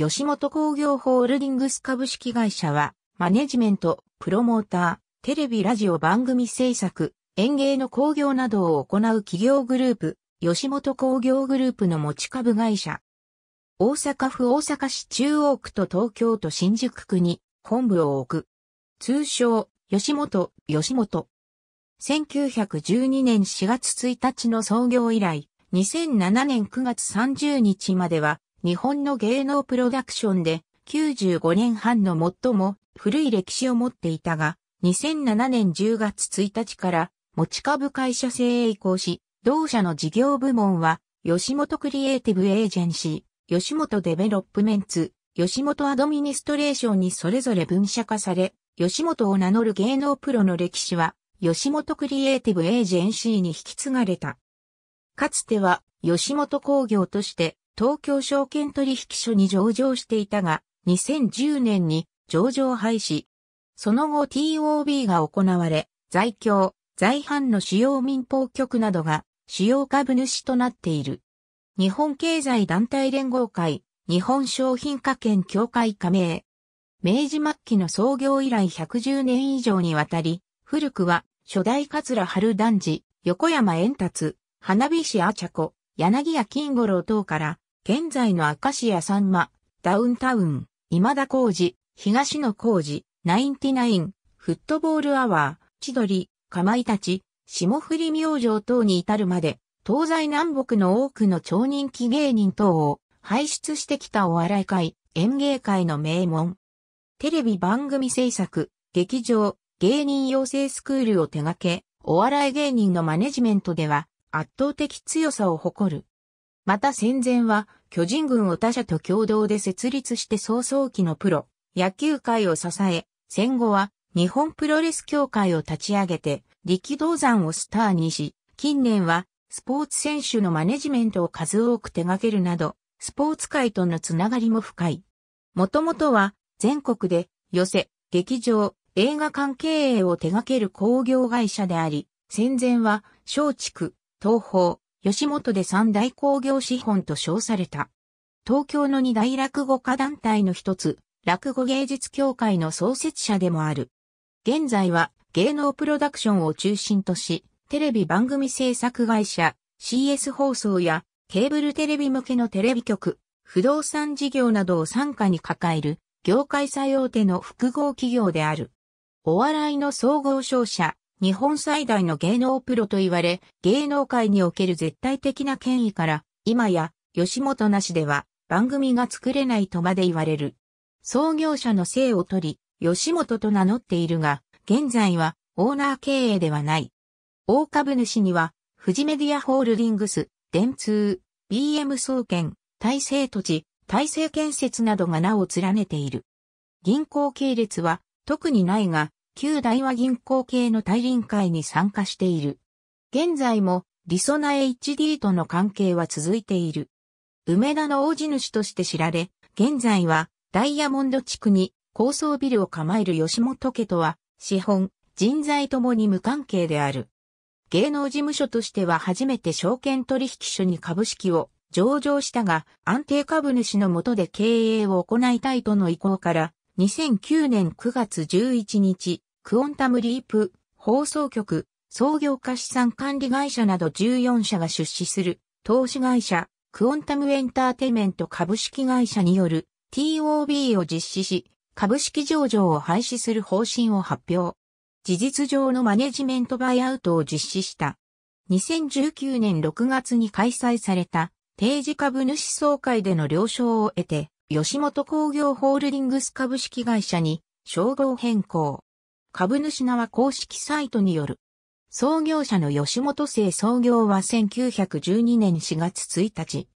吉本工業ホールディングス株式会社は、マネジメント、プロモーター、テレビラジオ番組制作、演芸の工業などを行う企業グループ、吉本工業グループの持ち株会社。大阪府大阪市中央区と東京都新宿区に本部を置く。通称、吉本、吉本。1912年4月1日の創業以来、2007年9月30日までは、日本の芸能プロダクションで95年半の最も古い歴史を持っていたが、2007年10月1日から持ち株会社制へ移行し、同社の事業部門は、吉本クリエイティブエージェンシー、吉本デベロップメンツ、吉本アドミニストレーションにそれぞれ分社化され、吉本を名乗る芸能プロの歴史は、吉本クリエイティブエージェンシーに引き継がれた。かつては、吉本工業として、東京証券取引所に上場していたが、2010年に上場廃止。その後 TOB が行われ、在京、在阪の主要民放局などが主要株主となっている。日本経済団体連合会、日本商品化研協会加盟。明治末期の創業以来110年以上にわたり、古くは初代桂春団児、横山円達、花火師ちゃこ、柳家金五郎等から現在の明石家さんま、ダウンタウン、今田浩二、東野浩二、ナインティナイン、フットボールアワー、千鳥、かまいたち、霜降り明星等に至るまで、東西南北の多くの超人気芸人等を輩出してきたお笑い界、演芸界の名門。テレビ番組制作、劇場、芸人養成スクールを手掛け、お笑い芸人のマネジメントでは圧倒的強さを誇る。また戦前は、巨人軍を他社と共同で設立して早々期のプロ、野球界を支え、戦後は、日本プロレス協会を立ち上げて、力道山をスターにし、近年は、スポーツ選手のマネジメントを数多く手掛けるなど、スポーツ界とのつながりも深い。もともとは、全国で、寄せ、劇場、映画館経営を手掛ける工業会社であり、戦前は、松竹、東宝、吉本で三大工業資本と称された。東京の二大落語家団体の一つ、落語芸術協会の創設者でもある。現在は芸能プロダクションを中心とし、テレビ番組制作会社、CS 放送やケーブルテレビ向けのテレビ局、不動産事業などを参加に抱える業界最大手の複合企業である。お笑いの総合商社、日本最大の芸能プロと言われ、芸能界における絶対的な権威から、今や、吉本なしでは、番組が作れないとまで言われる。創業者の姓を取り、吉本と名乗っているが、現在は、オーナー経営ではない。大株主には、富士メディアホールディングス、電通、BM 総研、大成土地、大成建設などが名を連ねている。銀行系列は、特にないが、旧大和銀行系の大臨会に参加している。現在も、りそな HD との関係は続いている。梅田の大地主として知られ、現在は、ダイヤモンド地区に高層ビルを構える吉本家とは、資本、人材ともに無関係である。芸能事務所としては初めて証券取引所に株式を上場したが、安定株主の下で経営を行いたいとの意向から、2009年9月11日、クオンタムリープ、放送局、創業家資産管理会社など14社が出資する投資会社、クオンタムエンターテイメント株式会社による TOB を実施し、株式上場を廃止する方針を発表。事実上のマネジメントバイアウトを実施した。2019年6月に開催された定時株主総会での了承を得て、吉本工業ホールディングス株式会社に称号変更。株主は公式サイトによる。創業者の吉本生創業は1912年4月1日。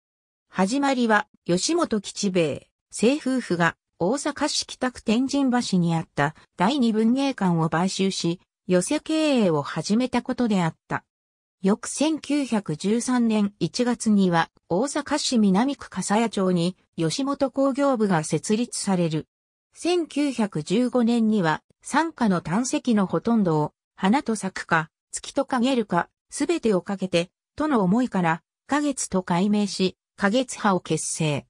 始まりは吉本吉兵衛、生夫婦が大阪市北区天神橋にあった第二文芸館を買収し、寄せ経営を始めたことであった。翌1913年1月には大阪市南区笠谷町に吉本工業部が設立される。1915年には三家の胆石のほとんどを、花と咲くか、月と陰るか、すべてをかけて、との思いから、花月と改名し、花月派を結成。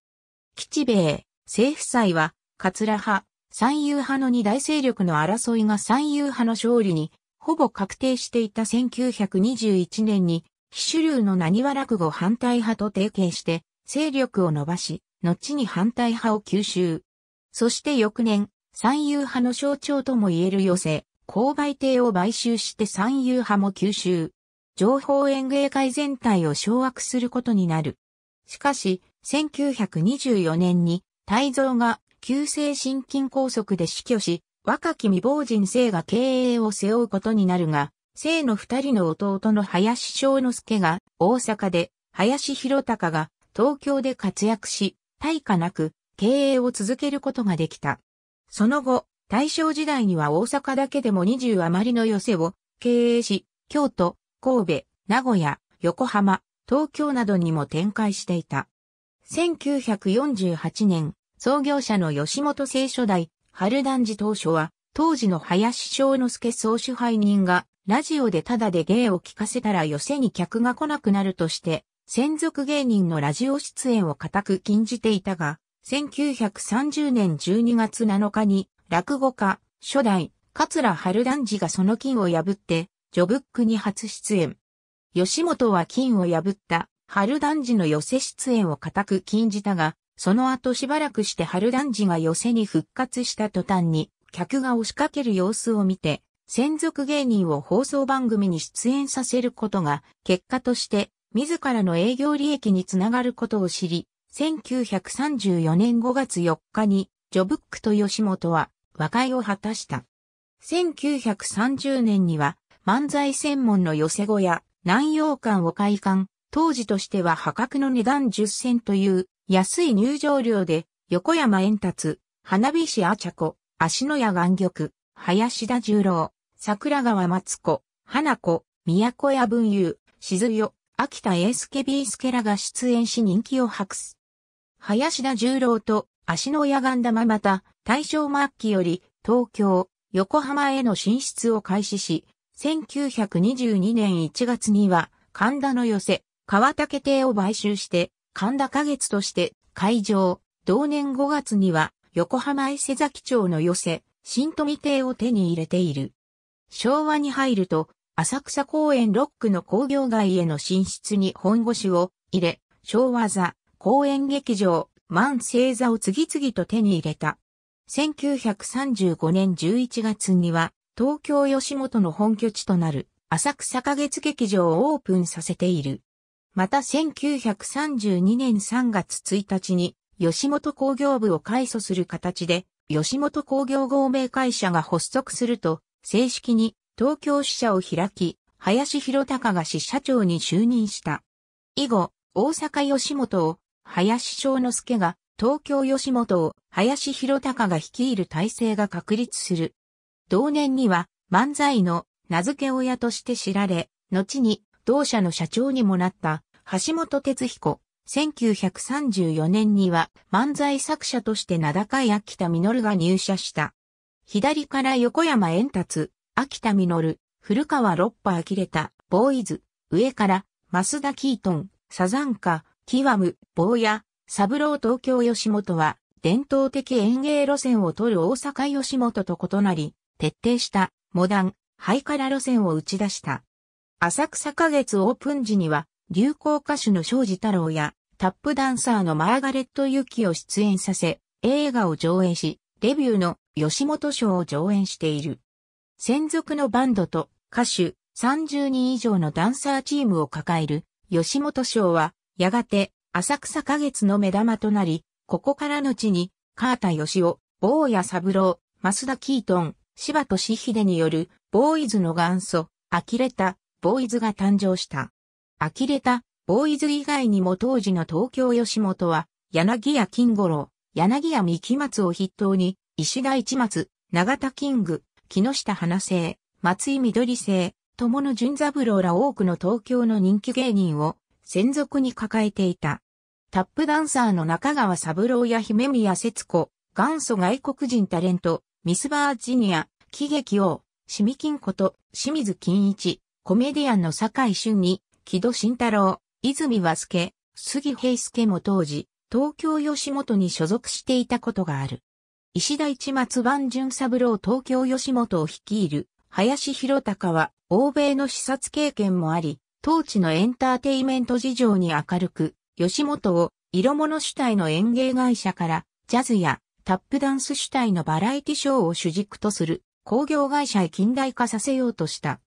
吉兵衛、政府祭は、桂派、三遊派の二大勢力の争いが三遊派の勝利に、ほぼ確定していた1921年に、非主流の何は落語反対派と提携して、勢力を伸ばし、後に反対派を吸収。そして翌年、三遊派の象徴とも言える寄せ、勾配艇を買収して三遊派も吸収。情報園芸会全体を掌握することになる。しかし、1924年に、泰造が急性心筋梗塞で死去し、若き未亡人生が経営を背負うことになるが、生の二人の弟の林正之助が大阪で、林博隆が東京で活躍し、大化なく経営を続けることができた。その後、大正時代には大阪だけでも20余りの寄せを経営し、京都、神戸、名古屋、横浜、東京などにも展開していた。1948年、創業者の吉本清書代、春団児当初は、当時の林正之助総支配人が、ラジオでただで芸を聞かせたら寄せに客が来なくなるとして、専属芸人のラジオ出演を固く禁じていたが、1930年12月7日に、落語家、初代、桂春団治がその金を破って、ジョブックに初出演。吉本は金を破った、春団治の寄せ出演を固く禁じたが、その後しばらくして春団治が寄せに復活した途端に、客が押しかける様子を見て、専属芸人を放送番組に出演させることが、結果として、自らの営業利益につながることを知り、1934年5月4日に、ジョブックと吉本は和解を果たした。1930年には、漫才専門の寄せ小屋、南洋館を開館、当時としては破格の値段10銭という安い入場料で、横山円達、花火師あちゃこ、足野屋岩玉、林田十郎、桜川松子、花子、宮古屋文雄、静代、よ、秋田エースケビースケらが出演し人気を博す。林田十郎と足の親ガンダマまた、大正末期より東京、横浜への進出を開始し、1922年1月には神田の寄せ、川竹邸を買収して、神田花月として会場、同年5月には横浜伊勢崎町の寄せ、新富邸を手に入れている。昭和に入ると、浅草公園6区の工業街への進出に本腰を入れ、昭和座、公演劇場、満星座を次々と手に入れた。1935年11月には、東京吉本の本拠地となる、浅草花月劇場をオープンさせている。また1932年3月1日に、吉本工業部を改組する形で、吉本工業合名会社が発足すると、正式に東京支社を開き、林博隆が支社長に就任した。以後、大阪吉本を林章之助が、東京吉本を林博隆が率いる体制が確立する。同年には、漫才の名付け親として知られ、後に同社の社長にもなった橋本哲彦。1934年には漫才作者として名高い秋田実が入社した。左から横山円達、秋田実、古川六波呆れた、ボーイズ、上から、増田キートン、サザンカ、極む、坊や、三郎東京吉本は、伝統的演芸路線を取る大阪吉本と異なり、徹底したモダン、ハイカラ路線を打ち出した。浅草花月オープン時には、流行歌手の庄司太郎や、タップダンサーのマーガレット・ユキを出演させ、映画を上映し、デビューの吉本賞を上演している。専属のバンドと歌手30人以上のダンサーチームを抱える吉本賞はやがて、浅草花月の目玉となり、ここからの地に、河田義夫、坊谷三郎、増田キートン、柴俊秀による、ボーイズの元祖、呆れた、ボーイズが誕生した。呆れた、ボーイズ以外にも当時の東京吉本は、柳屋金五郎、柳屋三木松を筆頭に、石田一松、長田キング、木下花生、松井緑星、友野淳三郎ら多くの東京の人気芸人を専属に抱えていた。タップダンサーの中川三郎や姫宮節子、元祖外国人タレント、ミスバージニア、喜劇王、シミキンこと清水金一、コメディアンの坂井俊に、木戸慎太郎、泉和介、杉平介も当時、東京吉本に所属していたことがある。石田市松万淳三郎東京吉本を率いる林弘隆は欧米の視察経験もあり、当地のエンターテイメント事情に明るく、吉本を色物主体の演芸会社からジャズやタップダンス主体のバラエティショーを主軸とする工業会社へ近代化させようとした。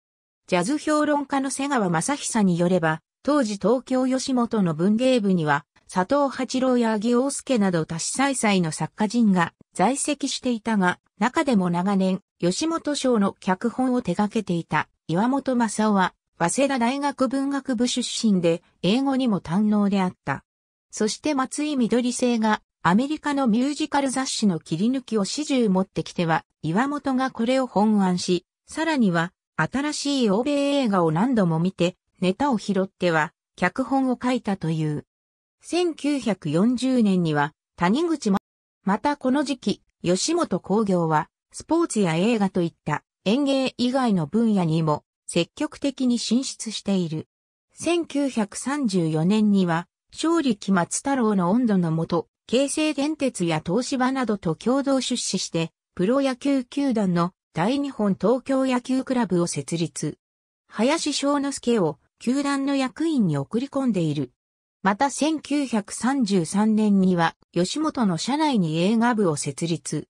ジャズ評論家の瀬川正久によれば、当時東京吉本の文芸部には、佐藤八郎や義王介など多子再々の作家人が在籍していたが、中でも長年、吉本賞の脚本を手掛けていた岩本正夫は、早稲田大学文学部出身で、英語にも堪能であった。そして松井緑星が、アメリカのミュージカル雑誌の切り抜きを始終持ってきては、岩本がこれを本案し、さらには、新しい欧米映画を何度も見て、ネタを拾っては、脚本を書いたという。1940年には、谷口も、またこの時期、吉本興業は、スポーツや映画といった、演芸以外の分野にも、積極的に進出している。1934年には、勝利期松太郎の温度のもと、京成電鉄や東芝などと共同出資して、プロ野球球団の大日本東京野球クラブを設立。林翔之助を球団の役員に送り込んでいる。また1933年には吉本の社内に映画部を設立。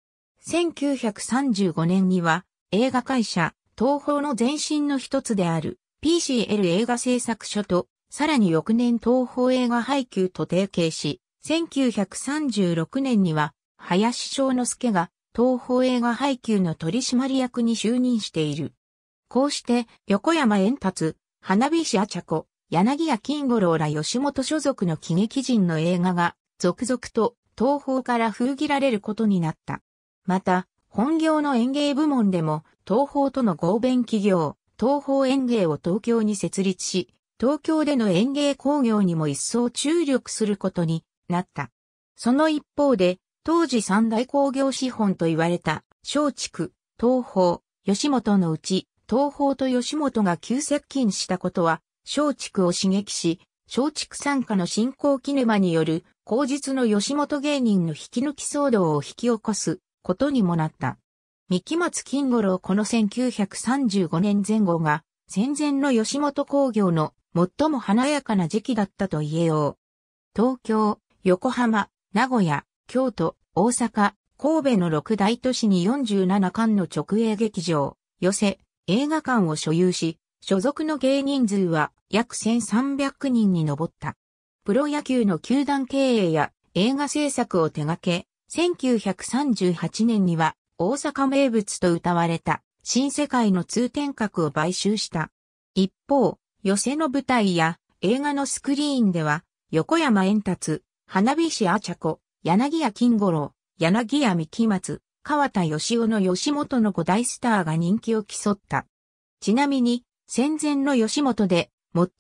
1935年には映画会社東宝の前身の一つである PCL 映画製作所と、さらに翌年東宝映画配給と提携し、1936年には林正之助が東宝映画配給の取締役に就任している。こうして横山円達、花火師あちゃこ、柳谷金五郎ら吉本所属の喜劇人の映画が続々と東宝から封切られることになった。また、本業の演芸部門でも東宝との合弁企業、東宝園芸を東京に設立し、東京での園芸工業にも一層注力することになった。その一方で、当時三大工業資本と言われた、松竹、東宝、吉本のうち、東宝と吉本が急接近したことは、松竹を刺激し、松竹参加の新興キネマによる、口実の吉本芸人の引き抜き騒動を引き起こすことにもなった。三木松金五郎この1935年前後が戦前の吉本工業の最も華やかな時期だったと言えよう。東京、横浜、名古屋、京都、大阪、神戸の六大都市に47館の直営劇場、寄せ、映画館を所有し、所属の芸人数は約1300人に上った。プロ野球の球団経営や映画制作を手掛け、1938年には大阪名物と歌われた新世界の通天閣を買収した。一方、寄せの舞台や映画のスクリーンでは、横山円達、花火師あちゃこ、柳屋金五郎、柳屋三木松、川田義尾の吉本の五大スターが人気を競った。ちなみに、戦前の吉本で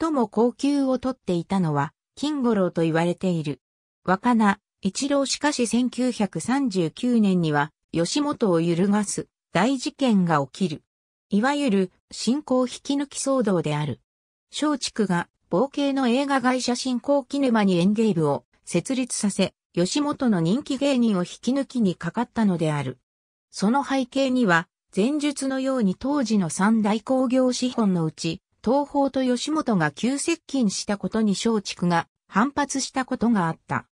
最も高級を取っていたのは、金五郎と言われている。若菜、一郎しかし1939年には、吉本を揺るがす大事件が起きる。いわゆる信仰引き抜き騒動である。松竹が冒険の映画会社新興キネマに演芸部を設立させ、吉本の人気芸人を引き抜きにかかったのである。その背景には、前述のように当時の三大工業資本のうち、東宝と吉本が急接近したことに松竹が反発したことがあった。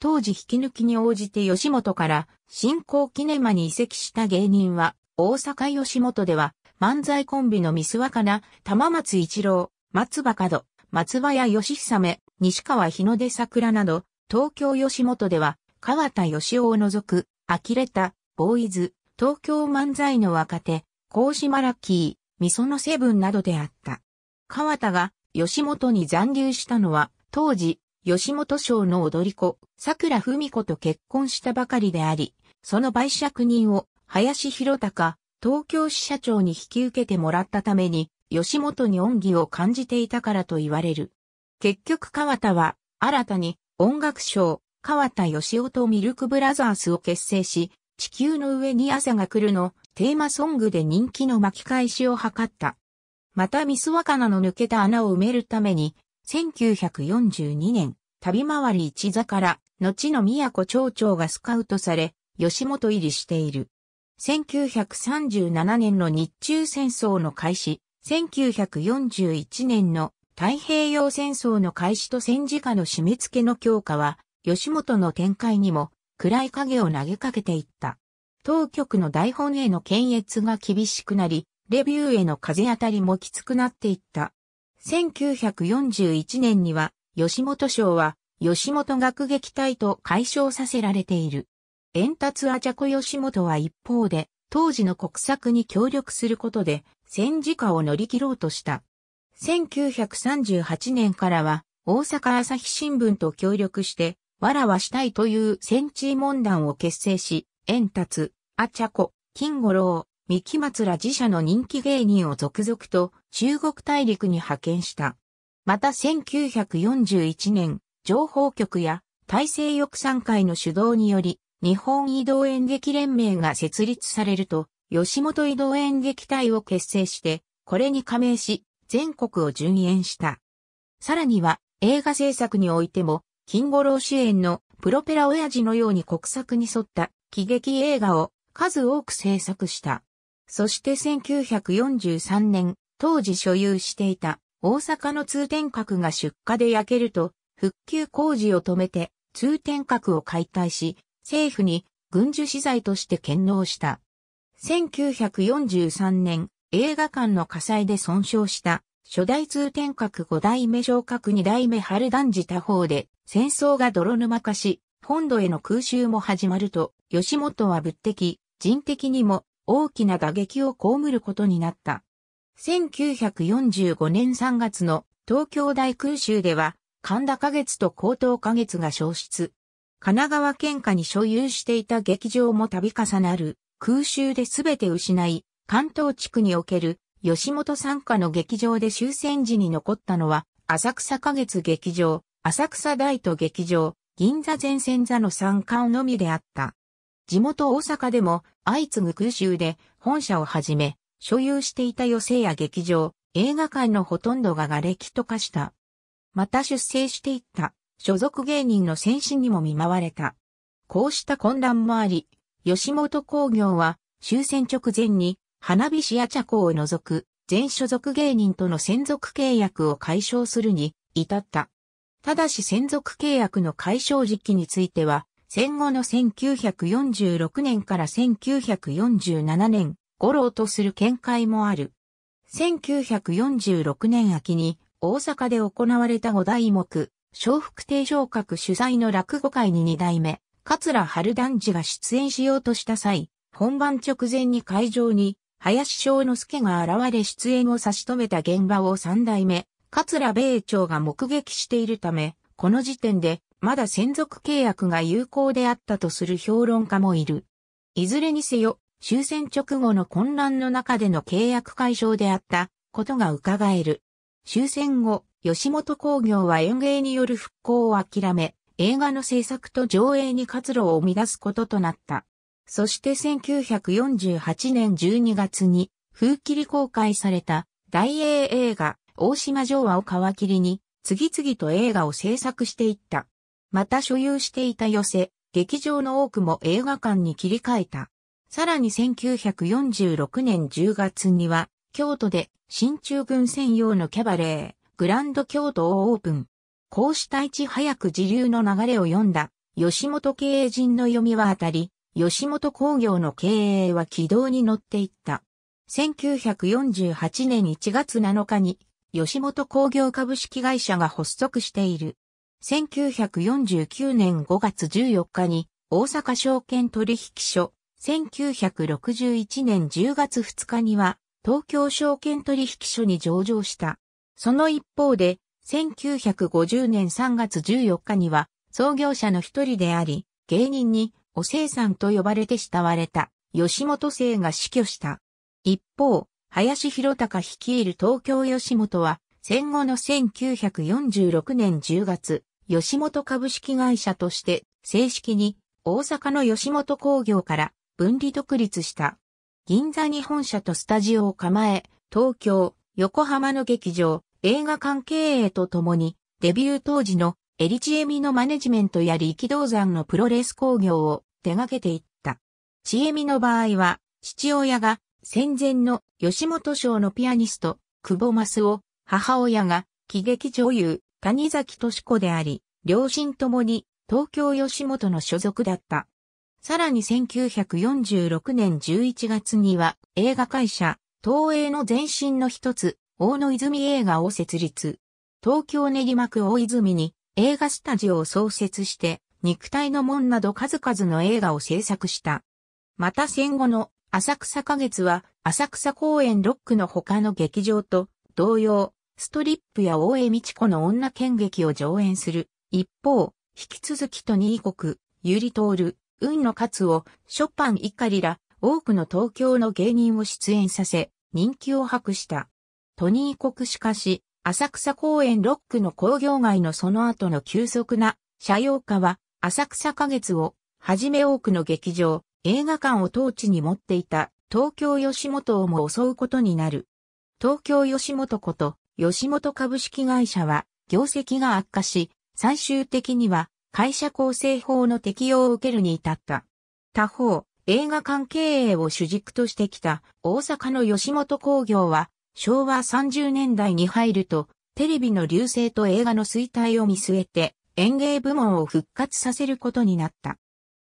当時引き抜きに応じて吉本から新興キネマに移籍した芸人は、大阪吉本では漫才コンビのミスワカナ、玉松一郎、松葉角、松葉屋吉久、西川日の出桜など、東京吉本では、川田義夫を除く、呆れた、ボーイズ、東京漫才の若手、甲島ラッキー、味噌のセブンなどであった。川田が吉本に残留したのは、当時、吉本賞の踊り子、桜文子と結婚したばかりであり、その売借人を林博隆、東京支社長に引き受けてもらったために、吉本に恩義を感じていたからと言われる。結局川田は、新たに音楽賞、川田義夫とミルクブラザースを結成し、地球の上に朝が来るのテーマソングで人気の巻き返しを図った。またミス若菜の抜けた穴を埋めるために、1942年、旅回り一座から、後の宮古町長がスカウトされ、吉本入りしている。1937年の日中戦争の開始、1941年の太平洋戦争の開始と戦時下の締め付けの強化は、吉本の展開にも暗い影を投げかけていった。当局の台本への検閲が厳しくなり、レビューへの風当たりもきつくなっていった。1941年には、吉本賞は、吉本学劇隊と解消させられている。円達アチャコ吉本は一方で、当時の国策に協力することで、戦時下を乗り切ろうとした。1938年からは、大阪朝日新聞と協力して、わらわしたいという戦地問題を結成し、円達、アチャコ、金五郎、三木松ら自社の人気芸人を続々と中国大陸に派遣した。また1941年、情報局や大西翼賛会の主導により、日本移動演劇連盟が設立されると、吉本移動演劇隊を結成して、これに加盟し、全国を順延した。さらには、映画制作においても、金五郎主演のプロペラ親父のように国策に沿った喜劇映画を数多く制作した。そして1943年、当時所有していた大阪の通天閣が出荷で焼けると、復旧工事を止めて通天閣を解体し、政府に軍需資材として献納した。1943年、映画館の火災で損傷した初代通天閣五代目昇格二代目春団寺他方で戦争が泥沼化し、本土への空襲も始まると、吉本は物的、人的にも大きな打撃を被ることになった。1945年3月の東京大空襲では、神田花月と高等花月が消失。神奈川県下に所有していた劇場も度重なる空襲で全て失い、関東地区における吉本参加の劇場で終戦時に残ったのは、浅草花月劇場、浅草大都劇場、銀座前線座の三冠のみであった。地元大阪でも相次ぐ空襲で本社をはじめ、所有していた余生や劇場、映画館のほとんどが瓦礫と化した。また出生していった所属芸人の戦死にも見舞われた。こうした混乱もあり、吉本興業は終戦直前に花火師や茶子を除く全所属芸人との専属契約を解消するに至った。ただし専属契約の解消時期については戦後の1946年から1947年郎とする見解もある。1946年秋に大阪で行われた五代目、小福亭昇格主催の落語会に二代目、桂春団次が出演しようとした際、本番直前に会場に林正之助が現れ出演を差し止めた現場を三代目、桂米朝が目撃しているため、この時点でまだ専属契約が有効であったとする評論家もいる。いずれにせよ、終戦直後の混乱の中での契約解消であったことが伺える。終戦後、吉本工業は演芸による復興を諦め、映画の制作と上映に活路を生み出すこととなった。そして1948年12月に、風切り公開された、大英映画、大島城和を皮切りに、次々と映画を制作していった。また所有していた寄せ、劇場の多くも映画館に切り替えた。さらに1946年10月には、京都で新中軍専用のキャバレー、グランド京都をオープン。こうしたいち早く自流の流れを読んだ、吉本経営陣の読みは当たり、吉本工業の経営は軌道に乗っていった。1948年1月7日に、吉本工業株式会社が発足している。1949年5月14日に大阪証券取引所、1961年10月2日には東京証券取引所に上場した。その一方で、1950年3月14日には創業者の一人であり、芸人にお生さんと呼ばれて慕われた吉本生が死去した。一方、林博隆率いる東京吉本は戦後の1946年10月、吉本株式会社として正式に大阪の吉本工業から分離独立した。銀座に本社とスタジオを構え、東京、横浜の劇場、映画館経営とともに、デビュー当時のエリチエミのマネジメントや力道山のプロレス工業を手掛けていった。チエミの場合は、父親が戦前の吉本賞のピアニスト、久保マスを、母親が喜劇女優、谷崎敏子であり、両親ともに東京吉本の所属だった。さらに1946年11月には映画会社、東映の前身の一つ、大野泉映画を設立。東京練馬区大泉に映画スタジオを創設して、肉体の門など数々の映画を制作した。また戦後の浅草花月は浅草公園ロックの他の劇場と同様、ストリップや大江美智子の女剣劇を上演する。一方、引き続きトニー国、リ・トール、ウンのツを、ショパンイカリら、多くの東京の芸人を出演させ、人気を博した。トニー国しかし、浅草公園ロックの工業街のその後の急速な、社用化は、浅草花月を、はじめ多くの劇場、映画館を当地に持っていた、東京吉本をも襲うことになる。東京吉本こと、吉本株式会社は業績が悪化し、最終的には会社構成法の適用を受けるに至った。他方、映画館経営を主軸としてきた大阪の吉本興業は昭和30年代に入るとテレビの流星と映画の衰退を見据えて演芸部門を復活させることになった。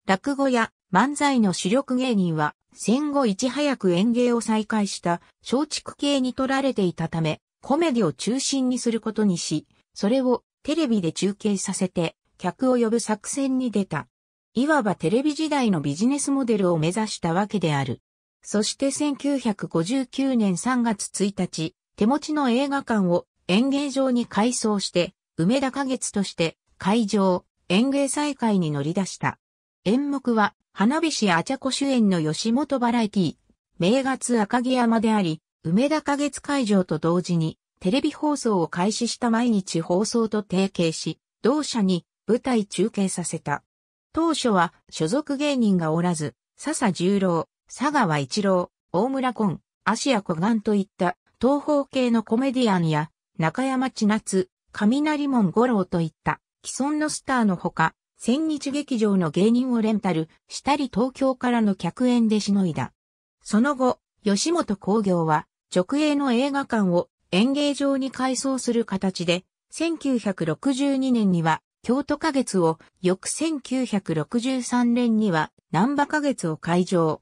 落語や漫才の主力芸人は戦後いち早く演芸を再開した松竹系に取られていたためコメディを中心にすることにし、それをテレビで中継させて客を呼ぶ作戦に出た。いわばテレビ時代のビジネスモデルを目指したわけである。そして1959年3月1日、手持ちの映画館を演芸場に改装して、梅田花月として会場、演芸再開に乗り出した。演目は、花火師あちゃこ主演の吉本バラエティ、名月赤城山であり、梅田花月会場と同時に、テレビ放送を開始した毎日放送と提携し、同社に舞台中継させた。当初は所属芸人がおらず、笹十郎、佐川一郎、大村コン、芦屋小岩といった東方系のコメディアンや中山千夏、雷門五郎といった既存のスターのほか、千日劇場の芸人をレンタルしたり東京からの客演でしのいだ。その後、吉本興業は直営の映画館を演芸場に改装する形で、1962年には京都花月を、翌1963年には南波花月を開場。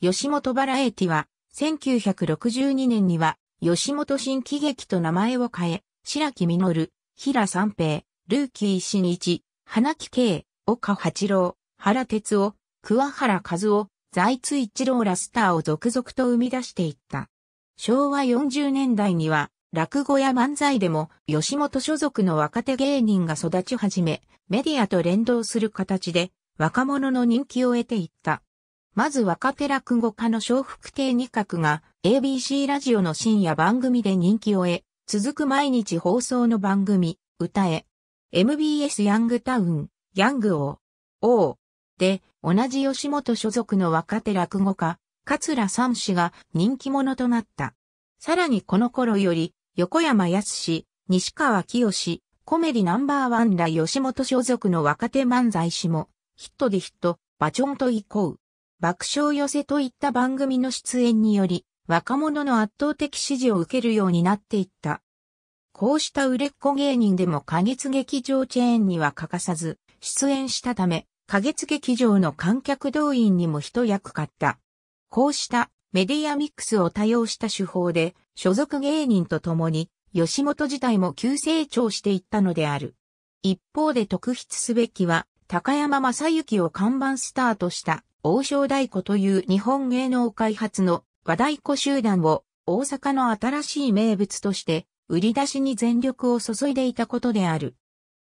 吉本バラエティは、1962年には、吉本新喜劇と名前を変え、白木実、平三平、ルーキー新一、花木慶、岡八郎、原哲夫、桑原和夫、財津一郎らスターを続々と生み出していった。昭和40年代には、落語や漫才でも、吉本所属の若手芸人が育ち始め、メディアと連動する形で、若者の人気を得ていった。まず若手落語家の小福亭二角が、ABC ラジオの深夜番組で人気を得、続く毎日放送の番組、歌え、MBS ヤングタウン、ヤング王、王、で、同じ吉本所属の若手落語家、桂三氏が人気者となった。さらにこの頃より、横山康氏、西川清、コメディナンバーワンら吉本所属の若手漫才師も、ヒットでヒット、バチョンと行こう。爆笑寄せといった番組の出演により、若者の圧倒的支持を受けるようになっていった。こうした売れっ子芸人でも過月劇場チェーンには欠かさず、出演したため、過月劇場の観客動員にも一役買った。こうしたメディアミックスを多用した手法で、所属芸人と共に、吉本自体も急成長していったのである。一方で特筆すべきは、高山正幸を看板スターとした王将太鼓という日本芸能開発の和太鼓集団を大阪の新しい名物として売り出しに全力を注いでいたことである。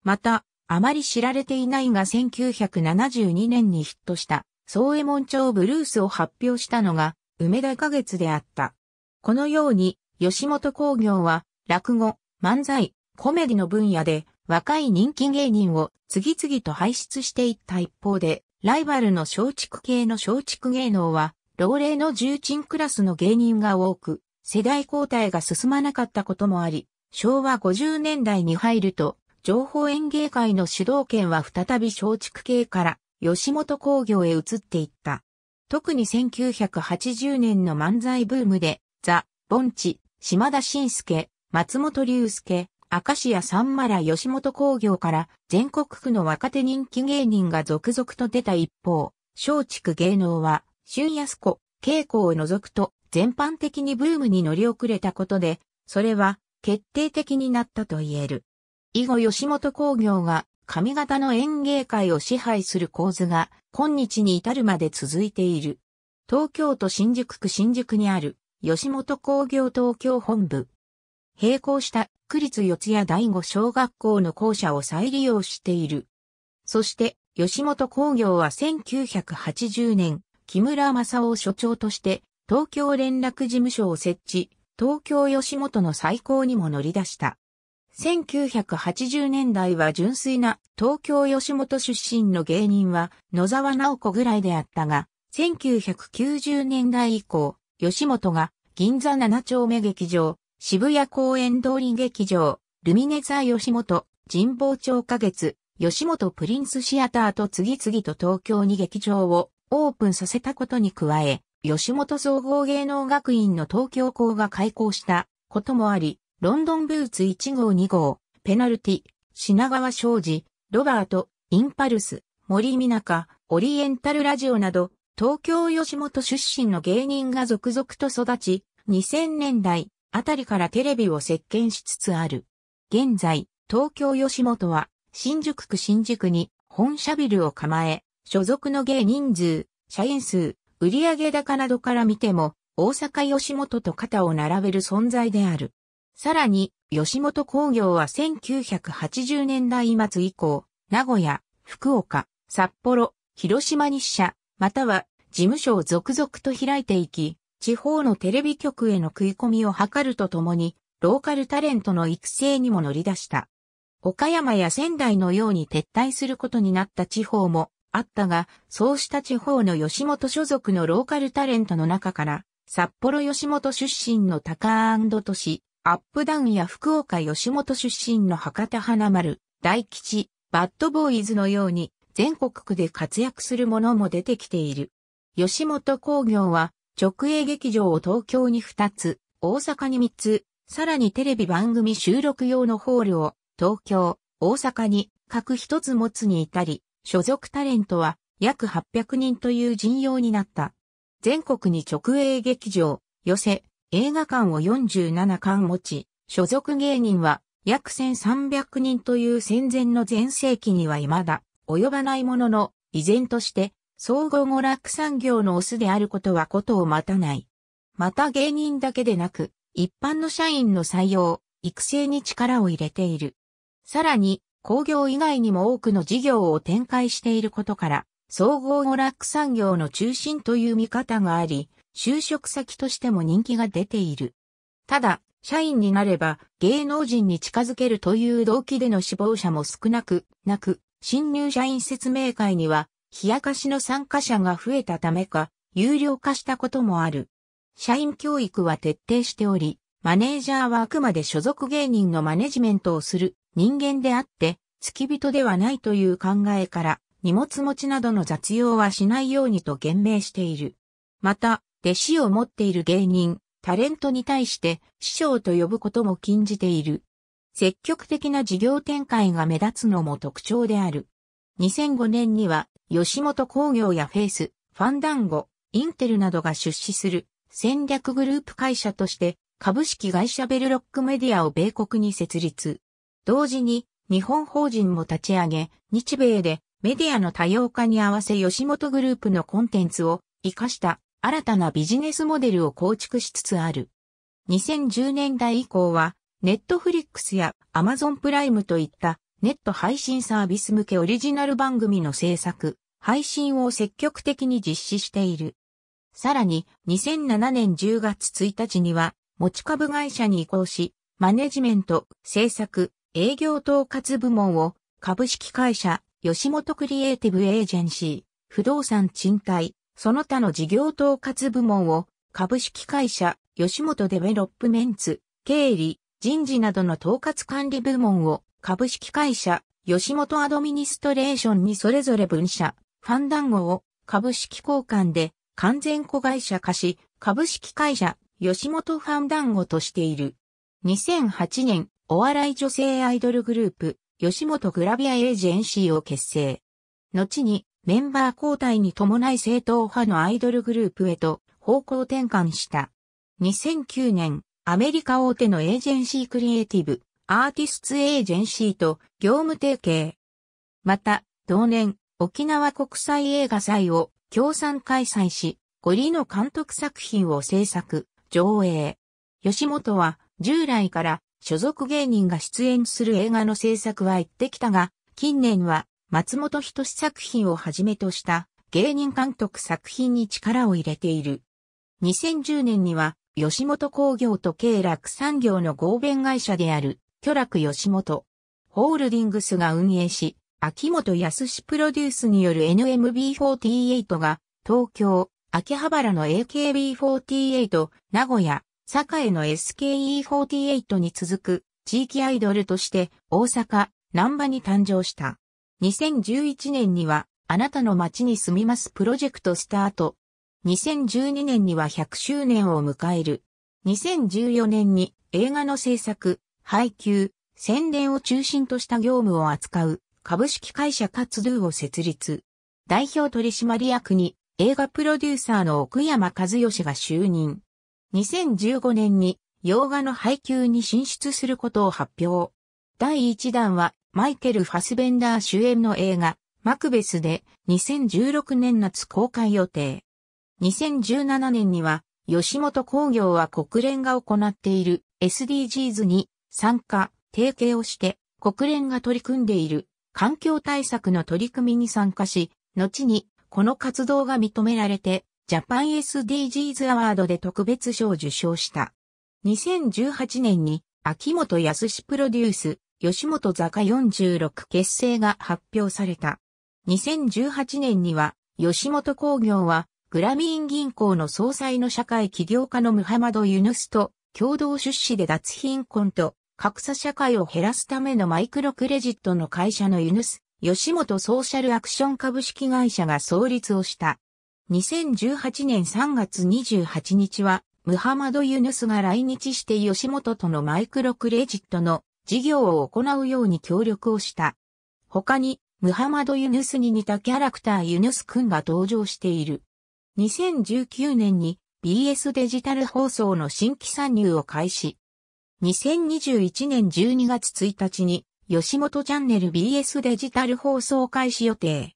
また、あまり知られていないが1972年にヒットした宗衛門町ブルースを発表したのが、梅田花月であった。このように、吉本興業は、落語、漫才、コメディの分野で、若い人気芸人を次々と輩出していった一方で、ライバルの松竹系の松竹芸能は、老齢の重鎮クラスの芸人が多く、世代交代が進まなかったこともあり、昭和50年代に入ると、情報演芸会の主導権は再び松竹系から吉本工業へ移っていった。特に1980年の漫才ブームで、ザ・ボンチ、島田晋介、松本隆介、明石家さんまら吉本工業から全国区の若手人気芸人が続々と出た一方、松竹芸能は、春安子、稽古を除くと全般的にブームに乗り遅れたことで、それは決定的になったと言える。以後吉本工業が上方の演芸会を支配する構図が今日に至るまで続いている。東京都新宿区新宿にある吉本工業東京本部。並行した区立四谷第五小学校の校舎を再利用している。そして吉本工業は1980年木村正夫所長として東京連絡事務所を設置、東京吉本の再興にも乗り出した。1980年代は純粋な東京吉本出身の芸人は野沢直子ぐらいであったが、1990年代以降、吉本が銀座7丁目劇場、渋谷公園通り劇場、ルミネザー吉本、神保町花月、吉本プリンスシアターと次々と東京に劇場をオープンさせたことに加え、吉本総合芸能学院の東京校が開校したこともあり、ロンドンブーツ1号2号、ペナルティ、品川庄司、ロバート、インパルス、森美中、オリエンタルラジオなど、東京吉本出身の芸人が続々と育ち、2000年代あたりからテレビを席巻しつつある。現在、東京吉本は、新宿区新宿に本社ビルを構え、所属の芸人数、社員数、売上高などから見ても、大阪吉本と肩を並べる存在である。さらに、吉本工業は1980年代末以降、名古屋、福岡、札幌、広島に支社、または事務所を続々と開いていき、地方のテレビ局への食い込みを図るとともに、ローカルタレントの育成にも乗り出した。岡山や仙台のように撤退することになった地方もあったが、そうした地方の吉本所属のローカルタレントの中から、札幌吉本出身の高都市、アップダウンや福岡吉本出身の博多花丸、大吉、バッドボーイズのように全国区で活躍する者も出てきている。吉本興業は直営劇場を東京に2つ、大阪に3つ、さらにテレビ番組収録用のホールを東京、大阪に各1つ持つに至り、所属タレントは約800人という陣容になった。全国に直営劇場、寄せ、映画館を47館持ち、所属芸人は約1300人という戦前の前世紀には未だ及ばないものの、依然として総合娯楽産業のオスであることはことを待たない。また芸人だけでなく、一般の社員の採用、育成に力を入れている。さらに、工業以外にも多くの事業を展開していることから、総合娯楽産業の中心という見方があり、就職先としても人気が出ている。ただ、社員になれば芸能人に近づけるという動機での死亡者も少なくなく、新入社員説明会には、冷やかしの参加者が増えたためか、有料化したこともある。社員教育は徹底しており、マネージャーはあくまで所属芸人のマネジメントをする人間であって、付き人ではないという考えから、荷物持ちなどの雑用はしないようにと言明している。また、弟子を持っている芸人、タレントに対して師匠と呼ぶことも禁じている。積極的な事業展開が目立つのも特徴である。2005年には吉本工業やフェイス、ファンダンゴ、インテルなどが出資する戦略グループ会社として株式会社ベルロックメディアを米国に設立。同時に日本法人も立ち上げ、日米でメディアの多様化に合わせ吉本グループのコンテンツを活かした新たなビジネスモデルを構築しつつある。2010年代以降は、ネットフリックスや Amazon プライムといったネット配信サービス向けオリジナル番組の制作、配信を積極的に実施している。さらに、2007年10月1日には、持ち株会社に移行し、マネジメント、制作、営業統括部門を株式会社、吉本クリエイティブエージェンシー、不動産賃貸、その他の事業統括部門を株式会社吉本デベロップメンツ、経理、人事などの統括管理部門を株式会社吉本アドミニストレーションにそれぞれ分社、ファン団子を株式交換で完全子会社化し、株式会社吉本ファン団子としている。2008年、お笑い女性アイドルグループ、吉本グラビアエージェンシーを結成。後に、メンバー交代に伴い正統派のアイドルグループへと方向転換した。2009年、アメリカ大手のエージェンシークリエイティブ、アーティスツエージェンシーと業務提携。また、同年、沖縄国際映画祭を協賛開催し、五里の監督作品を制作、上映。吉本は従来から所属芸人が出演する映画の制作は行ってきたが、近年は松本人志作品をはじめとした芸人監督作品に力を入れている。2010年には吉本工業と経楽産業の合弁会社である巨楽吉本ホールディングスが運営し、秋元康プロデュースによる NMB48 が東京、秋葉原の AKB48、名古屋、栄の SKE48 に続く地域アイドルとして大阪、南波に誕生した。2011年には、あなたの街に住みますプロジェクトスタート。2012年には100周年を迎える。2014年に映画の制作、配給、宣伝を中心とした業務を扱う株式会社活動を設立。代表取締役に映画プロデューサーの奥山和義が就任。2015年に洋画の配給に進出することを発表。第1弾はマイケル・ファスベンダー主演の映画、マクベスで2016年夏公開予定。2017年には、吉本工業は国連が行っている SDGs に参加、提携をして国連が取り組んでいる環境対策の取り組みに参加し、後にこの活動が認められてジャパン SDGs アワードで特別賞を受賞した。2018年に秋元康プロデュース吉本坂46結成が発表された。2018年には、吉本工業は、グラミーン銀行の総裁の社会起業家のムハマド・ユヌスと共同出資で脱貧困と格差社会を減らすためのマイクロクレジットの会社のユヌス、吉本ソーシャルアクション株式会社が創立をした。2018年3月28日は、ムハマド・ユヌスが来日して吉本とのマイクロクレジットの事業を行うように協力をした。他に、ムハマド・ユヌスに似たキャラクターユヌスくんが登場している。2019年に BS デジタル放送の新規参入を開始。2021年12月1日に吉本チャンネル BS デジタル放送開始予定。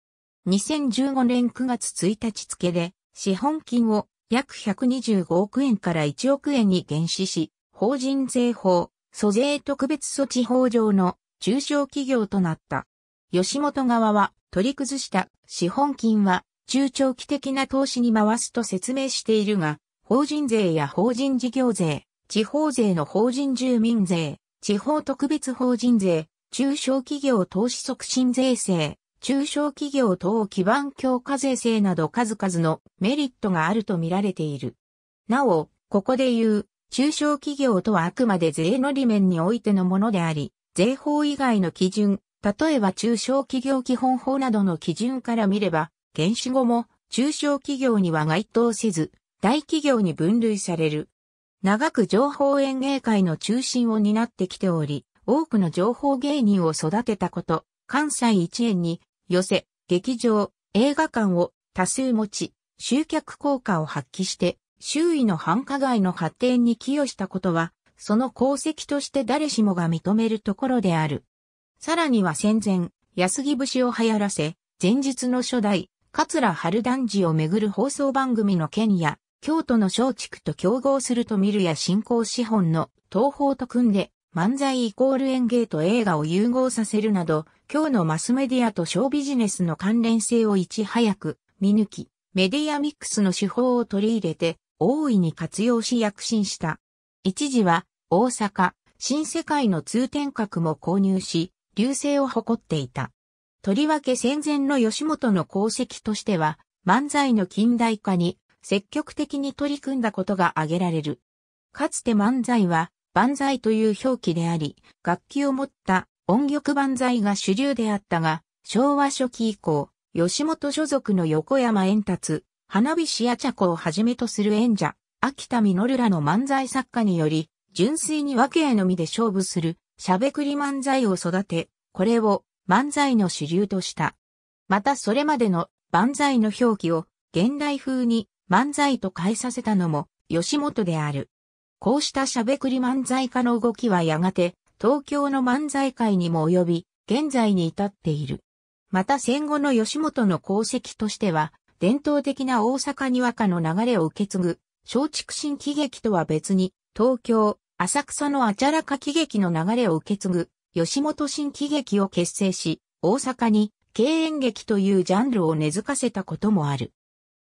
2015年9月1日付で資本金を約125億円から1億円に減資し、法人税法、租税特別措置法上の中小企業となった。吉本側は取り崩した資本金は中長期的な投資に回すと説明しているが、法人税や法人事業税、地方税の法人住民税、地方特別法人税、中小企業投資促進税制、中小企業等基盤強化税制など数々のメリットがあると見られている。なお、ここで言う中小企業とはあくまで税の利面においてのものであり、税法以外の基準、例えば中小企業基本法などの基準から見れば、原始後も中小企業には該当せず、大企業に分類される。長く情報演芸会の中心を担ってきており、多くの情報芸人を育てたこと、関西一円に寄せ、劇場、映画館を多数持ち、集客効果を発揮して周囲の繁華街の発展に寄与したことは、その功績として誰しもが認めるところである。さらには戦前、安木節を流行らせ、前日の初代、桂春団寺をめぐる放送番組の件や、京都の松竹と競合すると見るや新興資本の東方と組んで、漫才イコール演芸と映画を融合させるなど、今日のマスメディアとショービジネスの関連性をいち早く見抜き、メディアミックスの手法を取り入れて、大いに活用し躍進した。一時は大阪、新世界の通天閣も購入し、流星を誇っていた。とりわけ戦前の吉本の功績としては、漫才の近代化に積極的に取り組んだことが挙げられる。かつて漫才は、万歳という表記であり、楽器を持った音曲万歳が主流であったが、昭和初期以降、吉本所属の横山円達、花火師や茶子をはじめとする演者、秋田実らの漫才作家により、純粋に気へのみで勝負する、しゃべくり漫才を育て、これを漫才の主流とした。またそれまでの万歳の表記を現代風に漫才と変えさせたのも吉本である。こうしたしゃべくり漫才家の動きはやがて東京の漫才界にも及び現在に至っている。また戦後の吉本の功績としては伝統的な大阪にわかの流れを受け継ぐ、松竹新喜劇とは別に、東京、浅草のあちゃらか喜劇の流れを受け継ぐ、吉本新喜劇を結成し、大阪に、経遠劇というジャンルを根付かせたこともある。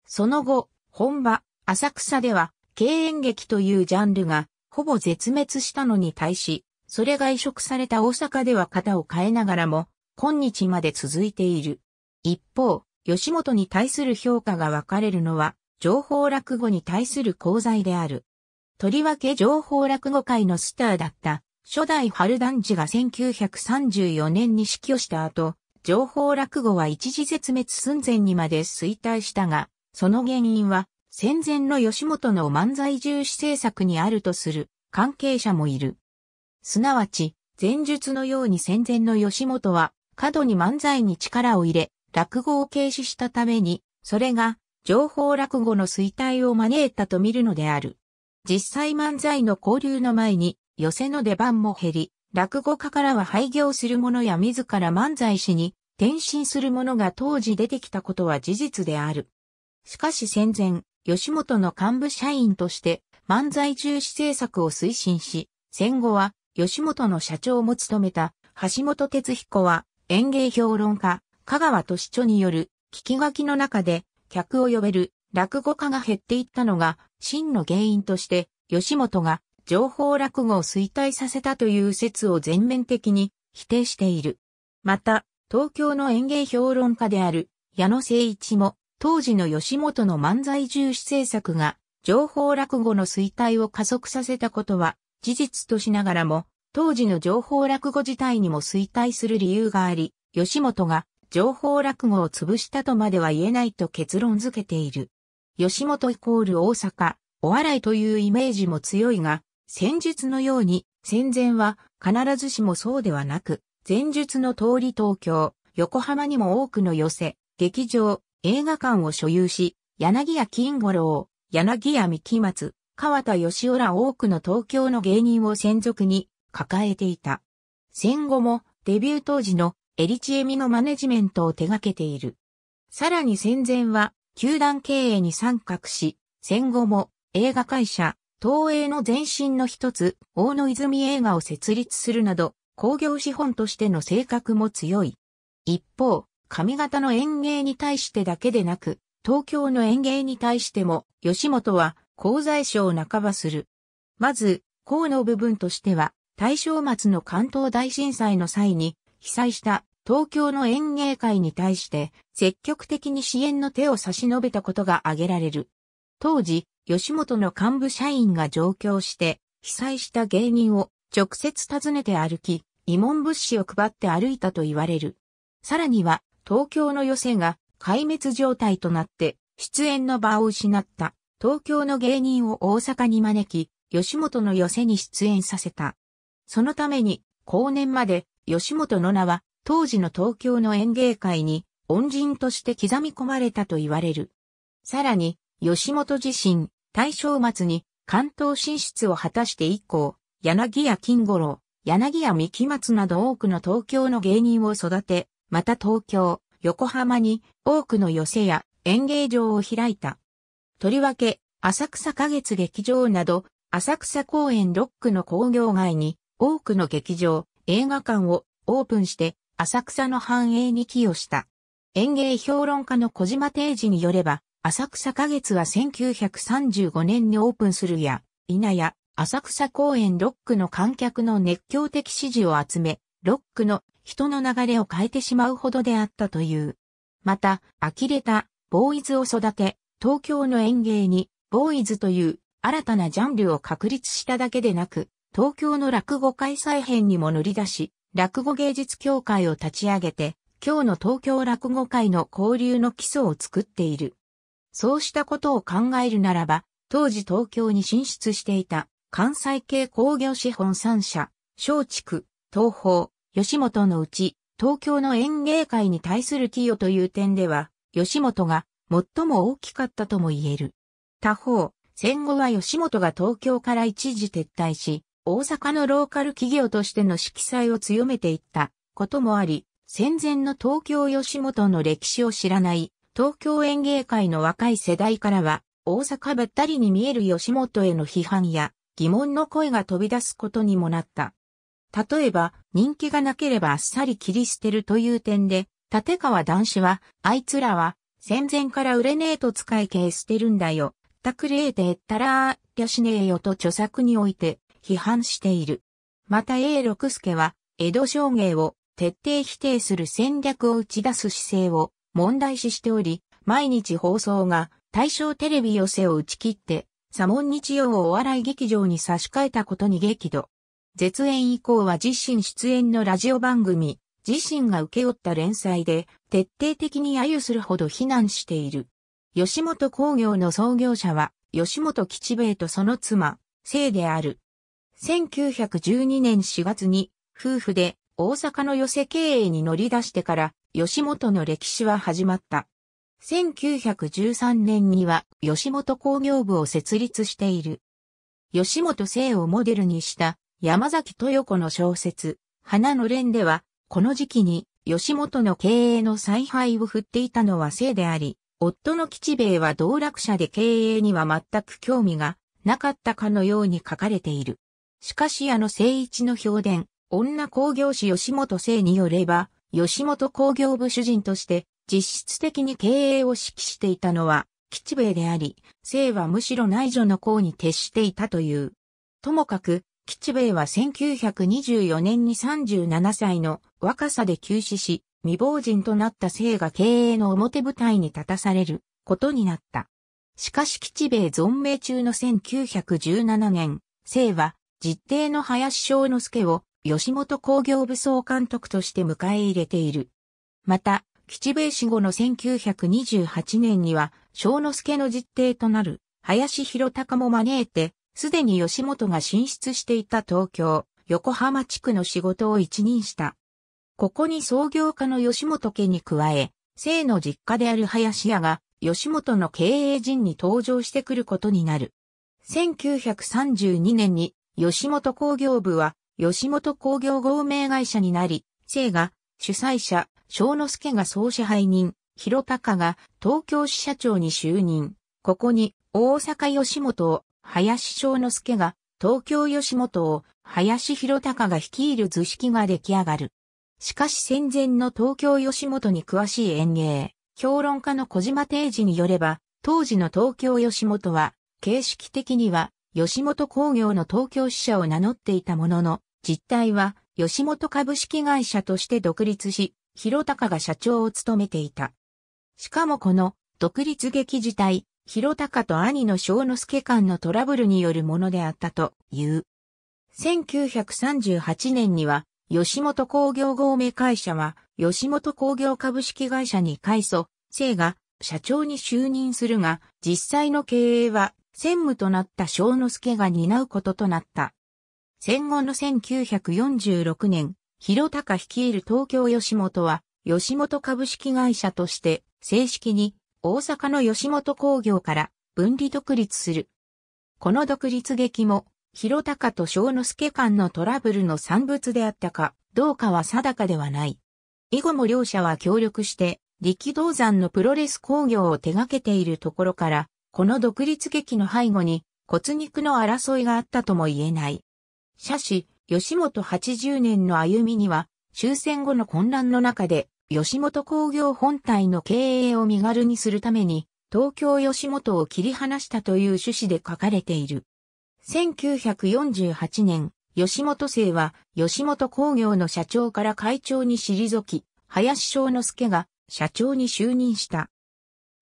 その後、本場、浅草では、経遠劇というジャンルが、ほぼ絶滅したのに対し、それが移植された大阪では型を変えながらも、今日まで続いている。一方、吉本に対する評価が分かれるのは、情報落語に対する功罪である。とりわけ情報落語界のスターだった初代春団治が1934年に死去した後、情報落語は一時絶滅寸前にまで衰退したが、その原因は戦前の吉本の漫才重視政策にあるとする関係者もいる。すなわち、前述のように戦前の吉本は過度に漫才に力を入れ、落語を軽視したために、それが情報落語の衰退を招いたと見るのである。実際漫才の交流の前に、寄せの出番も減り、落語家からは廃業する者や自ら漫才師に転身する者が当時出てきたことは事実である。しかし戦前、吉本の幹部社員として漫才重視政策を推進し、戦後は吉本の社長も務めた橋本哲彦は園芸評論家、香川市著による聞き書きの中で客を呼べる落語家が減っていったのが真の原因として吉本が情報落語を衰退させたという説を全面的に否定している。また、東京の演芸評論家である矢野誠一も当時の吉本の漫才重視政策が情報落語の衰退を加速させたことは事実としながらも当時の情報落語自体にも衰退する理由があり、吉本が情報落語を潰したとまでは言えないと結論づけている。吉本イコール大阪、お笑いというイメージも強いが、戦術のように、戦前は必ずしもそうではなく、前述の通り東京、横浜にも多くの寄せ、劇場、映画館を所有し、柳家金五郎、柳谷三木松、川田義雄ら多くの東京の芸人を専属に抱えていた。戦後もデビュー当時のエリチエミのマネジメントを手掛けている。さらに戦前は、球団経営に参画し、戦後も映画会社、東映の前身の一つ、大野泉映画を設立するなど、工業資本としての性格も強い。一方、上方の演芸に対してだけでなく、東京の演芸に対しても、吉本は、功罪賞を半ばする。まず、項の部分としては、大正末の関東大震災の際に、被災した東京の園芸会に対して積極的に支援の手を差し伸べたことが挙げられる。当時、吉本の幹部社員が上京して、被災した芸人を直接訪ねて歩き、慰問物資を配って歩いたと言われる。さらには、東京の寄席が壊滅状態となって、出演の場を失った東京の芸人を大阪に招き、吉本の寄席に出演させた。そのために、後年まで吉本の名は、当時の東京の演芸界に、恩人として刻み込まれたと言われる。さらに、吉本自身、大正末に関東進出を果たして以降、柳屋金五郎、柳屋三木松など多くの東京の芸人を育て、また東京、横浜に多くの寄せや演芸場を開いた。とりわけ、浅草花月劇場など、浅草公園ロックの工業街に多くの劇場、映画館をオープンして浅草の繁栄に寄与した。演芸評論家の小島定治によれば、浅草花月は1935年にオープンするや、稲や、浅草公園ロックの観客の熱狂的支持を集め、ロックの人の流れを変えてしまうほどであったという。また、呆れたボーイズを育て、東京の演芸にボーイズという新たなジャンルを確立しただけでなく、東京の落語開催編にも乗り出し、落語芸術協会を立ち上げて、今日の東京落語会の交流の基礎を作っている。そうしたことを考えるならば、当時東京に進出していた関西系工業資本三社、松竹、東宝、吉本のうち、東京の演芸会に対する寄与という点では、吉本が最も大きかったとも言える。他方、戦後は吉本が東京から一時撤退し、大阪のローカル企業としての色彩を強めていったこともあり、戦前の東京吉本の歴史を知らない東京演芸界の若い世代からは、大阪ばったりに見える吉本への批判や疑問の声が飛び出すことにもなった。例えば、人気がなければあっさり切り捨てるという点で、立川男子は、あいつらは、戦前から売れねえと使い系捨てるんだよ。たくれえてったらー、りゃしねえよと著作において、批判している。また永六輔は、江戸将芸を徹底否定する戦略を打ち出す姿勢を問題視しており、毎日放送が大正テレビ寄せを打ち切って、左門日曜をお笑い劇場に差し替えたことに激怒。絶縁以降は自身出演のラジオ番組、自身が受け負った連載で徹底的に揶揄するほど非難している。吉本工業の創業者は、吉本吉兵衛とその妻、姓である、1912年4月に夫婦で大阪の寄せ経営に乗り出してから吉本の歴史は始まった。1913年には吉本工業部を設立している。吉本生をモデルにした山崎豊子の小説、花の連では、この時期に吉本の経営の采配を振っていたのは生であり、夫の吉兵衛は道楽者で経営には全く興味がなかったかのように書かれている。しかし矢野聖一の評伝、女工業士吉本聖によれば、吉本工業部主人として実質的に経営を指揮していたのは吉兵衛であり、聖はむしろ内助の功に徹していたという。ともかく、吉兵衛は1924年に37歳の若さで急死し、未亡人となった聖が経営の表舞台に立たされることになった。しかし吉兵衛存命中の1917年、聖は実定の林章之助を吉本工業武装監督として迎え入れている。また、吉兵衛死後の1928年には、章之助の実定となる林弘隆も招いて、すでに吉本が進出していた東京、横浜地区の仕事を一任した。ここに創業家の吉本家に加え、生の実家である林家が、吉本の経営陣に登場してくることになる。1932年に吉本工業部は、吉本工業合名会社になり、生が、主催者、章之助が総支配人、広隆が東京支社長に就任。ここに、大阪吉本を、林章之助が、東京吉本を、林広隆が率いる図式が出来上がる。しかし戦前の東京吉本に詳しい演芸、評論家の小島定治によれば、当時の東京吉本は、形式的には吉本工業の東京支社を名乗っていたものの、実態は吉本株式会社として独立し、広高が社長を務めていた。しかもこの独立劇自体、広高と兄の正之助間のトラブルによるものであったという。1938年には、吉本工業合名会社は、吉本工業株式会社に改祖、生が社長に就任するが、実際の経営は専務となった正之助が担うこととなった。戦後の1946年、広高率いる東京吉本は、吉本株式会社として正式に大阪の吉本工業から分離独立する。この独立劇も、広高と正之助間のトラブルの産物であったかどうかは定かではない。以後も両者は協力して、力道山のプロレス工業を手掛けているところから、この独立劇の背後に骨肉の争いがあったとも言えない。写師、吉本八十年の歩みには、終戦後の混乱の中で、吉本工業本体の経営を身軽にするために、東京吉本を切り離したという趣旨で書かれている。1948年、吉本生は吉本工業の社長から会長に退き、林正之助が社長に就任した。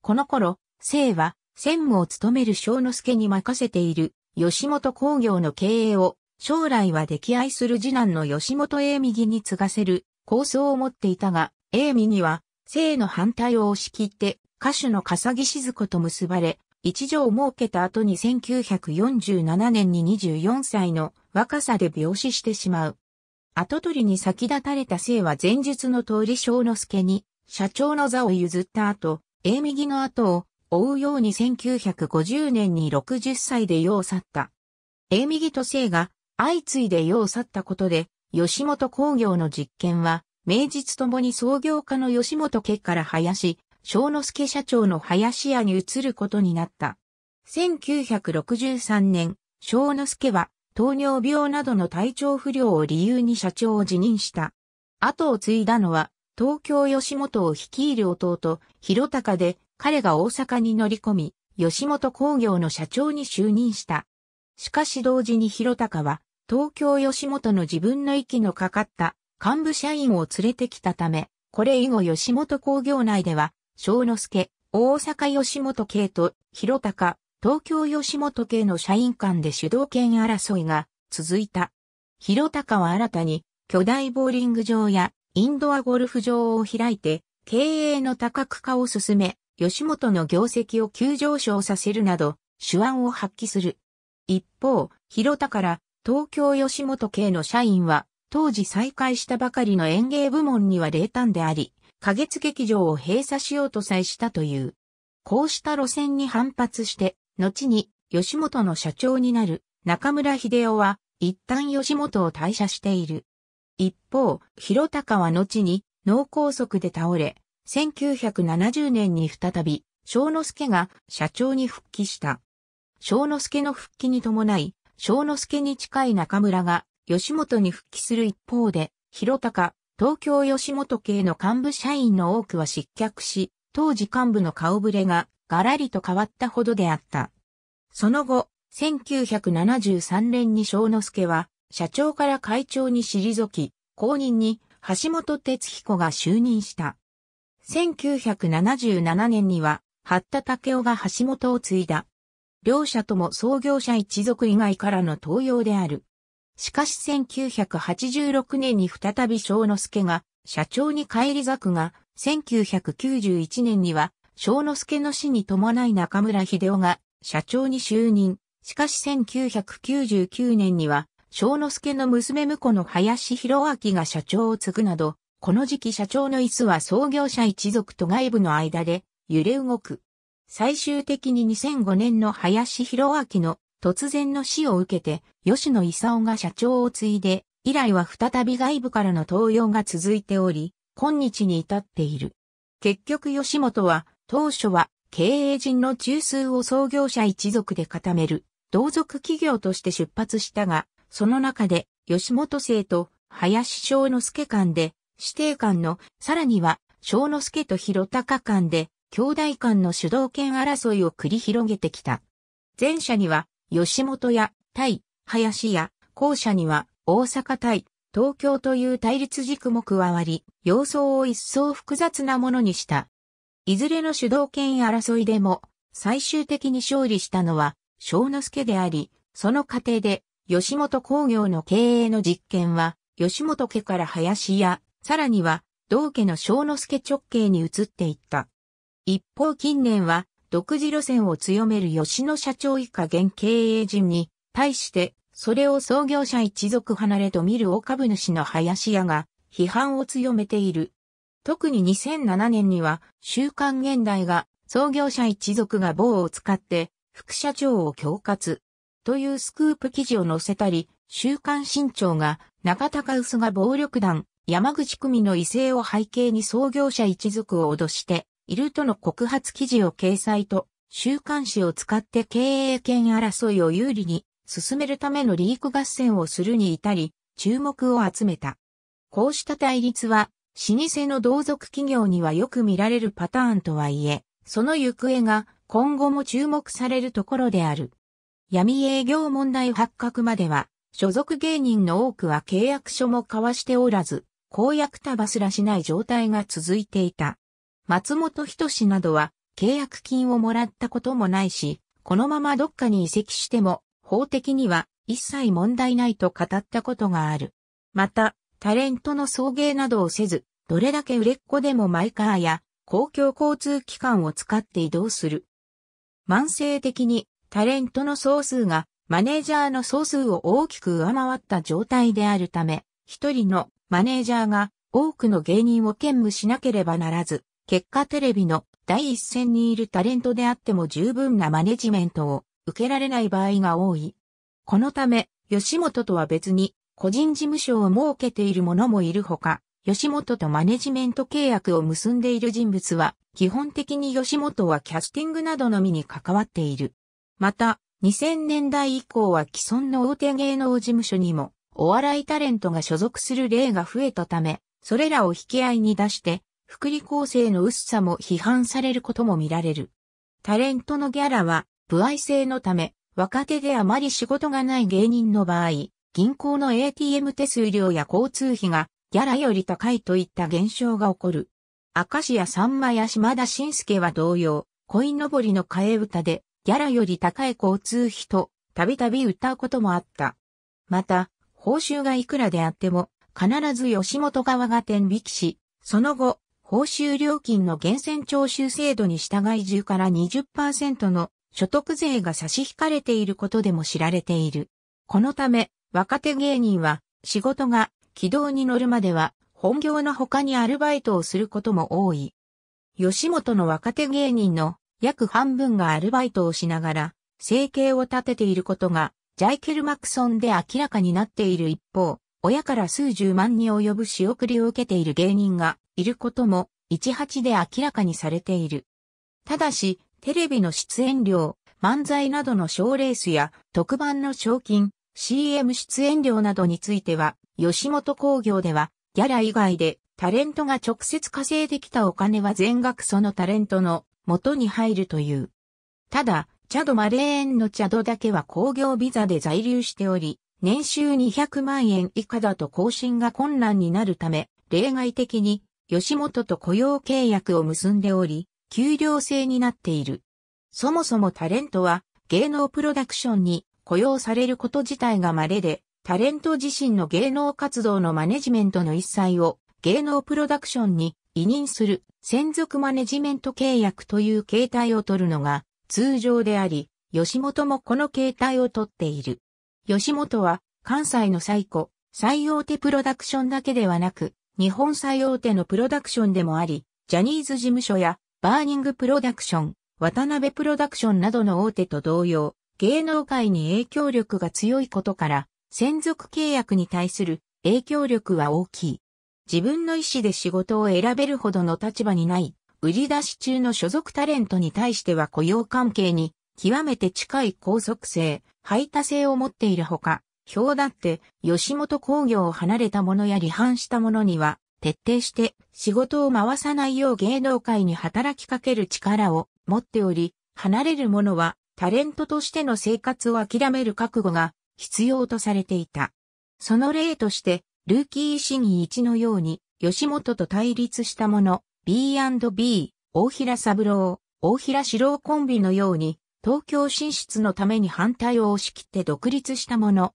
この頃、生は専務を務める正之助に任せている吉本工業の経営を将来は溺愛する次男の吉本英右に継がせる構想を持っていたが、英右には性の反対を押し切って歌手の笠木静子と結ばれ、一条を設けた後に1947年に24歳の若さで病死してしまう。後取りに先立たれた生は前述の通り正之助に社長の座を譲った後、英右の後を追うように1950年に60歳で世を去った。ギ右とイが相次いで世を去ったことで、吉本工業の実験は、名実ともに創業家の吉本家から林、小之助社長の林家に移ることになった。1963年、小之助は糖尿病などの体調不良を理由に社長を辞任した。後を継いだのは、東京吉本を率いる弟、広高で、彼が大阪に乗り込み、吉本工業の社長に就任した。しかし同時に広高は、東京吉本の自分の息のかかった幹部社員を連れてきたため、これ以後吉本工業内では、小之助、大阪吉本系と広高、東京吉本系の社員間で主導権争いが続いた。広高は新たに巨大ボーリング場やインドアゴルフ場を開いて経営の多角化を進め、吉本の業績を急上昇させるなど、手腕を発揮する。一方、広田から東京吉本系の社員は、当時再開したばかりの演芸部門には冷淡であり、花月劇場を閉鎖しようとさえしたという。こうした路線に反発して、後に吉本の社長になる中村秀夫は、一旦吉本を退社している。一方、広高は後に脳梗塞で倒れ、1970年に再び、小之助が社長に復帰した。小之助の復帰に伴い、小之助に近い中村が吉本に復帰する一方で、広高、東京吉本系の幹部社員の多くは失脚し、当時幹部の顔ぶれがガラリと変わったほどであった。その後、1973年に小之助は、社長から会長に退き、後任に橋本哲彦が就任した。1977年には、八田武雄が橋本を継いだ。両者とも創業者一族以外からの登用である。しかし1986年に再び小之助が社長に返り咲くが、1991年には小之助の死に伴い中村秀夫が社長に就任。しかし1999年には小之助の娘婿の林博明が社長を継ぐなど、この時期社長の椅子は創業者一族と外部の間で揺れ動く。最終的に2005年の林博明の突然の死を受けて、吉野勲が社長を継いで、以来は再び外部からの登用が続いており、今日に至っている。結局吉本は、当初は経営陣の中枢を創業者一族で固める、同族企業として出発したが、その中で、吉本生と林翔之助間で、指定官の、さらには、小之助と広高間で、兄弟間の主導権争いを繰り広げてきた。前者には、吉本や、対、林や、後者には、大阪対、東京という対立軸も加わり、様相を一層複雑なものにした。いずれの主導権争いでも、最終的に勝利したのは、小之助であり、その過程で、吉本工業の経営の実験は、吉本家から林やさらには、道家の小之助直系に移っていった。一方近年は、独自路線を強める吉野社長以下現経営陣に、対して、それを創業者一族離れと見る大株主の林家が、批判を強めている。特に2007年には、週刊現代が、創業者一族が棒を使って、副社長を恐喝。というスクープ記事を載せたり、週刊新潮が、中高薄が暴力団、山口組の威勢を背景に創業者一族を脅しているとの告発記事を掲載と、週刊誌を使って経営権争いを有利に進めるためのリーク合戦をするに至り、注目を集めた。こうした対立は、老舗の同族企業にはよく見られるパターンとはいえ、その行方が今後も注目されるところである。闇営業問題発覚までは、所属芸人の多くは契約書も交わしておらず、公約束すらしない状態が続いていた。松本人志などは契約金をもらったこともないし、このままどっかに移籍しても法的には一切問題ないと語ったことがある。また、タレントの送迎などをせず、どれだけ売れっ子でもマイカーや公共交通機関を使って移動する。慢性的にタレントの総数がマネージャーの総数を大きく上回った状態であるため、一人のマネージャーが多くの芸人を兼務しなければならず、結果テレビの第一線にいるタレントであっても十分なマネジメントを受けられない場合が多い。このため、吉本とは別に個人事務所を設けている者もいるほか、吉本とマネジメント契約を結んでいる人物は、基本的に吉本はキャスティングなどのみに関わっている。また、2000年代以降は既存の大手芸能事務所にもお笑いタレントが所属する例が増えたため、それらを引き合いに出して、福利厚生の薄さも批判されることも見られる。タレントのギャラは、不愛性のため、若手であまり仕事がない芸人の場合、銀行の ATM 手数料や交通費がギャラより高いといった現象が起こる。明石家さんまや島田晋介は同様、恋のぼりの替え歌でギャラより高い交通費とたびたび歌うこともあった。また、報酬がいくらであっても、必ず吉本側が転引きし、その後、報酬料金の源泉徴収制度に従い10から20%の所得税が差し引かれていることでも知られている。このため、若手芸人は仕事が軌道に乗るまでは本業の他にアルバイトをすることも多い。吉本の若手芸人の約半分がアルバイトをしながら生計を立てていることがジャイケル・マクソンで明らかになっている一方、親から数十万に及ぶ仕送りを受けている芸人がいることも、18で明らかにされている。ただし、テレビの出演料、漫才などの賞レースや特番の賞金、CM 出演料などについては、吉本興業では、ギャラ以外でタレントが直接稼いできたお金は全額そのタレントの元に入るという。ただ、チャドマレーンのチャドだけは工業ビザで在留しており、年収200万円以下だと更新が困難になるため、例外的に吉本と雇用契約を結んでおり、給料制になっている。そもそもタレントは芸能プロダクションに雇用されること自体が稀で、タレント自身の芸能活動のマネジメントの一切を芸能プロダクションに委任する専属マネジメント契約という形態を取るのが通常であり、吉本もこの形態をとっている。吉本は関西の最古、最大手プロダクションだけではなく、日本最大手のプロダクションでもあり、ジャニーズ事務所やバーニングプロダクション、渡辺プロダクションなどの大手と同様、芸能界に影響力が強いことから、専属契約に対する影響力は大きい。自分の意思で仕事を選べるほどの立場にない売り出し中の所属タレントに対しては雇用関係に極めて近い拘束性、排他性を持っているほか、表だって吉本工業を離れた者や離反した者には徹底して仕事を回さないよう芸能界に働きかける力を持っており、離れる者はタレントとしての生活を諦める覚悟が必要とされていた。その例として、ルーキー審議一のように、吉本と対立した者、B&B、大平三郎、大平四郎コンビのように、東京進出のために反対を押し切って独立したもの。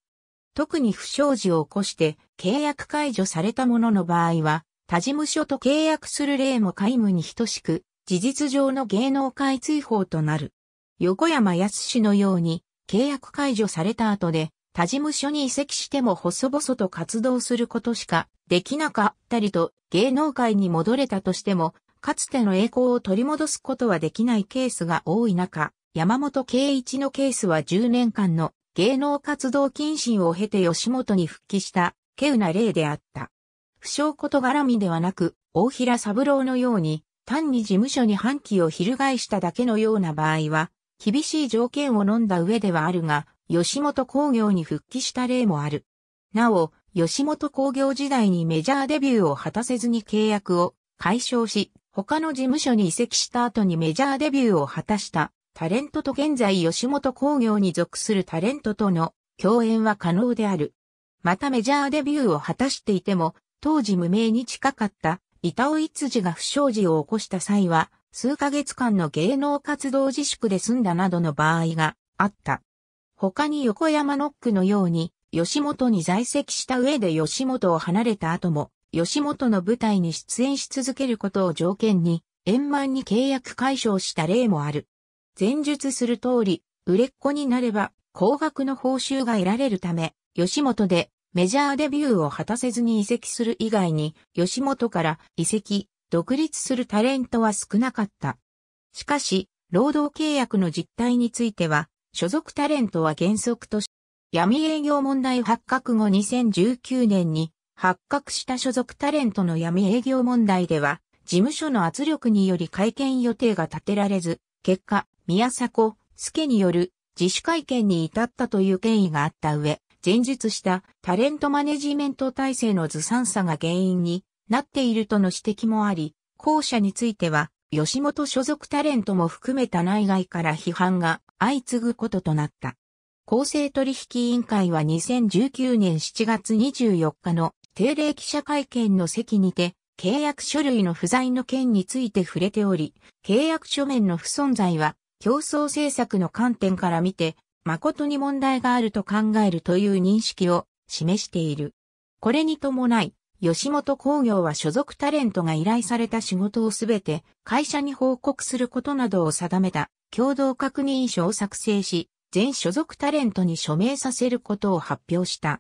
特に不祥事を起こして契約解除されたものの場合は、他事務所と契約する例も皆無に等しく、事実上の芸能界追放となる。横山康のように、契約解除された後で、他事務所に移籍しても細々と活動することしかできなかったりと芸能界に戻れたとしても、かつての栄光を取り戻すことはできないケースが多い中、山本圭一のケースは10年間の芸能活動謹慎を経て吉本に復帰した稀有な例であった。不祥事絡みではなく、大平三郎のように、単に事務所に反旗を翻しただけのような場合は、厳しい条件を飲んだ上ではあるが、吉本工業に復帰した例もある。なお、吉本工業時代にメジャーデビューを果たせずに契約を解消し、他の事務所に移籍した後にメジャーデビューを果たしたタレントと現在吉本工業に属するタレントとの共演は可能である。またメジャーデビューを果たしていても、当時無名に近かった板尾一次が不祥事を起こした際は、数ヶ月間の芸能活動自粛で済んだなどの場合があった。他に横山ノックのように、吉本に在籍した上で吉本を離れた後も、吉本の舞台に出演し続けることを条件に、円満に契約解消した例もある。前述する通り、売れっ子になれば、高額の報酬が得られるため、吉本でメジャーデビューを果たせずに移籍する以外に、吉本から移籍、独立するタレントは少なかった。しかし、労働契約の実態については、所属タレントは原則とし、闇営業問題発覚後2019年に発覚した所属タレントの闇営業問題では、事務所の圧力により会見予定が立てられず、結果、宮迫、助による自主会見に至ったという経緯があった上、前述したタレントマネジメント体制のずさんさが原因になっているとの指摘もあり、後者については吉本所属タレントも含めた内外から批判が相次ぐこととなった。公正取引委員会は2019年7月24日の定例記者会見の席にて、契約書類の不在の件について触れており、契約書面の不存在は、競争政策の観点から見て、誠に問題があると考えるという認識を示している。これに伴い、吉本工業は所属タレントが依頼された仕事をすべて会社に報告することなどを定めた共同確認書を作成し、全所属タレントに署名させることを発表した。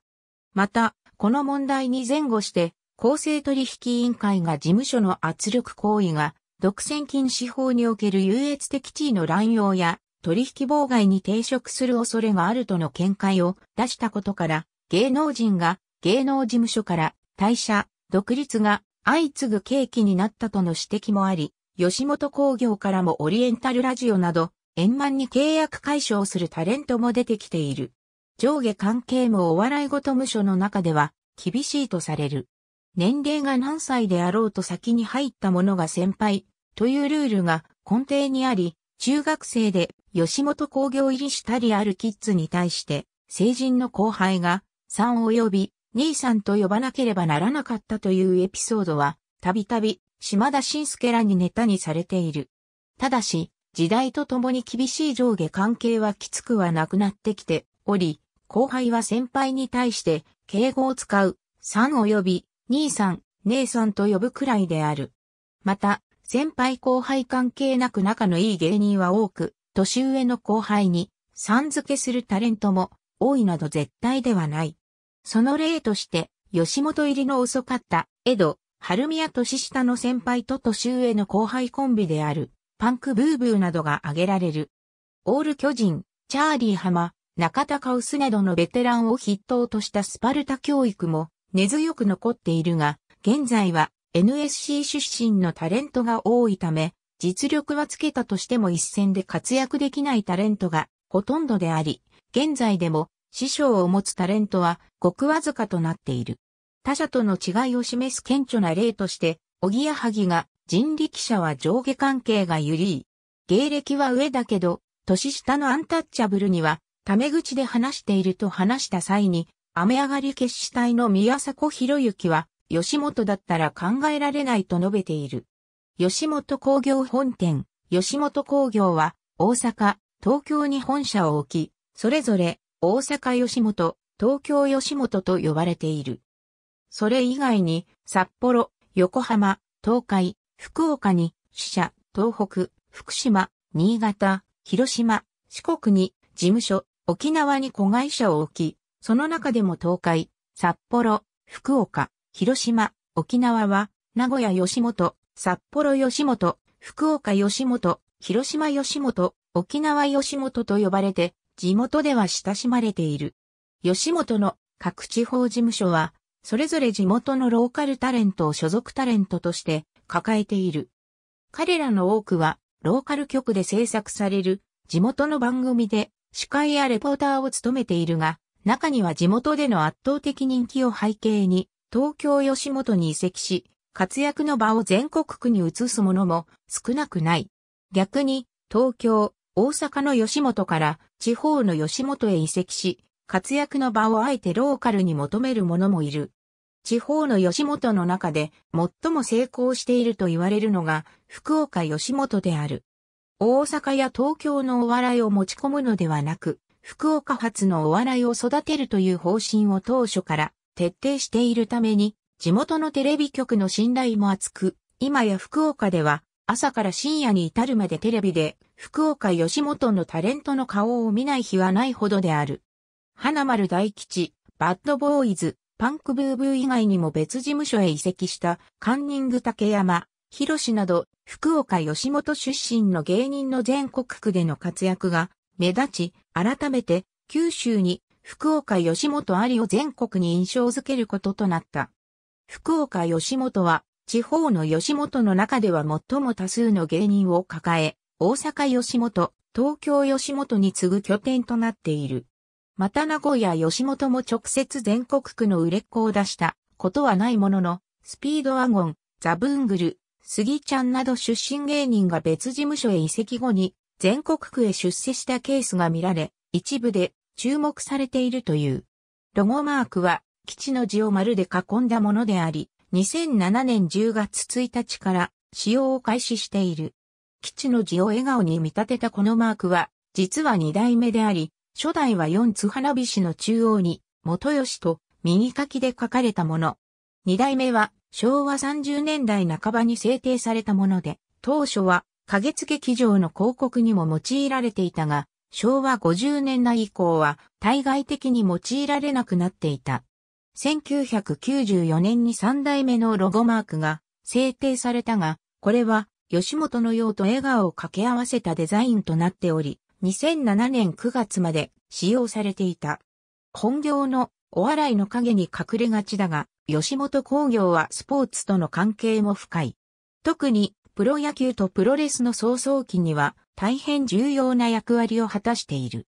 また、この問題に前後して、公正取引委員会が事務所の圧力行為が独占禁止法における優越的地位の乱用や取引妨害に抵触する恐れがあるとの見解を出したことから、芸能人が芸能事務所から退社、独立が相次ぐ契機になったとの指摘もあり、吉本工業からもオリエンタルラジオなど、円満に契約解消するタレントも出てきている。上下関係もお笑いごと務所の中では厳しいとされる。年齢が何歳であろうと先に入った者が先輩というルールが根底にあり、中学生で吉本工業入りしたりあるキッズに対して、成人の後輩が3及び兄さんと呼ばなければならなかったというエピソードは、たびたび、島田晋介らにネタにされている。ただし、時代とともに厳しい上下関係はきつくはなくなってきており、後輩は先輩に対して敬語を使う、さん及び、兄さん、姉さんと呼ぶくらいである。また、先輩後輩関係なく仲のいい芸人は多く、年上の後輩に、さん付けするタレントも多いなど絶対ではない。その例として、吉本入りの遅かった、江戸、春宮年下の先輩と年上の後輩コンビである、パンクブーブーなどが挙げられる。オール巨人、チャーリー浜、中田カウスなどのベテランを筆頭としたスパルタ教育も根強く残っているが、現在は NSC 出身のタレントが多いため、実力はつけたとしても一戦で活躍できないタレントがほとんどであり、現在でも師匠を持つタレントはごくわずかとなっている。他者との違いを示す顕著な例として、おぎやはぎが人力車は上下関係がゆりい。芸歴は上だけど、年下のアンタッチャブルには、タメ口で話していると話した際に、雨上がり決死隊の宮迫博之は、吉本だったら考えられないと述べている。吉本工業本店、吉本工業は、大阪、東京に本社を置き、それぞれ大阪吉本、東京吉本と呼ばれている。それ以外に、札幌、横浜、東海、福岡に、支社、東北、福島、新潟、広島、四国に、事務所、沖縄に子会社を置き、その中でも東海、札幌、福岡、広島、沖縄は、名古屋吉本、札幌吉本、福岡吉本、広島吉本、沖縄吉本と呼ばれて地元では親しまれている。吉本の各地方事務所は、それぞれ地元のローカルタレントを所属タレントとして抱えている。彼らの多くは、ローカル局で制作される地元の番組で司会やレポーターを務めているが、中には地元での圧倒的人気を背景に、東京吉本に移籍し、活躍の場を全国区に移すものも少なくない。逆に、東京、大阪の吉本から地方の吉本へ移籍し、活躍の場をあえてローカルに求める者もいる。地方の吉本の中で最も成功していると言われるのが福岡吉本である。大阪や東京のお笑いを持ち込むのではなく、福岡発のお笑いを育てるという方針を当初から徹底しているために、地元のテレビ局の信頼も厚く、今や福岡では朝から深夜に至るまでテレビで、福岡吉本のタレントの顔を見ない日はないほどである。花丸大吉、バッドボーイズ、パンクブーブー以外にも別事務所へ移籍したカンニング竹山、広志など福岡吉本出身の芸人の全国区での活躍が目立ち、改めて九州に福岡吉本ありを全国に印象づけることとなった。福岡吉本は地方の吉本の中では最も多数の芸人を抱え、大阪吉本、東京吉本に次ぐ拠点となっている。また名古屋吉本も直接全国区の売れっ子を出したことはないものの、スピードワゴン、ザブングル、スギちゃんなど出身芸人が別事務所へ移籍後に全国区へ出世したケースが見られ、一部で注目されているという。ロゴマークは基地の字を丸で囲んだものであり、2007年10月1日から使用を開始している。基地の字を笑顔に見立てたこのマークは、実は二代目であり、初代は四津花火師の中央に、元吉と右書きで書かれたもの。2代目は昭和30年代半ばに制定されたもので、当初は花月劇場の広告にも用いられていたが、昭和50年代以降は対外的に用いられなくなっていた。1994年に3代目のロゴマークが制定されたが、これは吉本の用と笑顔を掛け合わせたデザインとなっており、2007年9月まで使用されていた。本業のお笑いの影に隠れがちだが、吉本工業はスポーツとの関係も深い。特にプロ野球とプロレスの早々期には大変重要な役割を果たしている。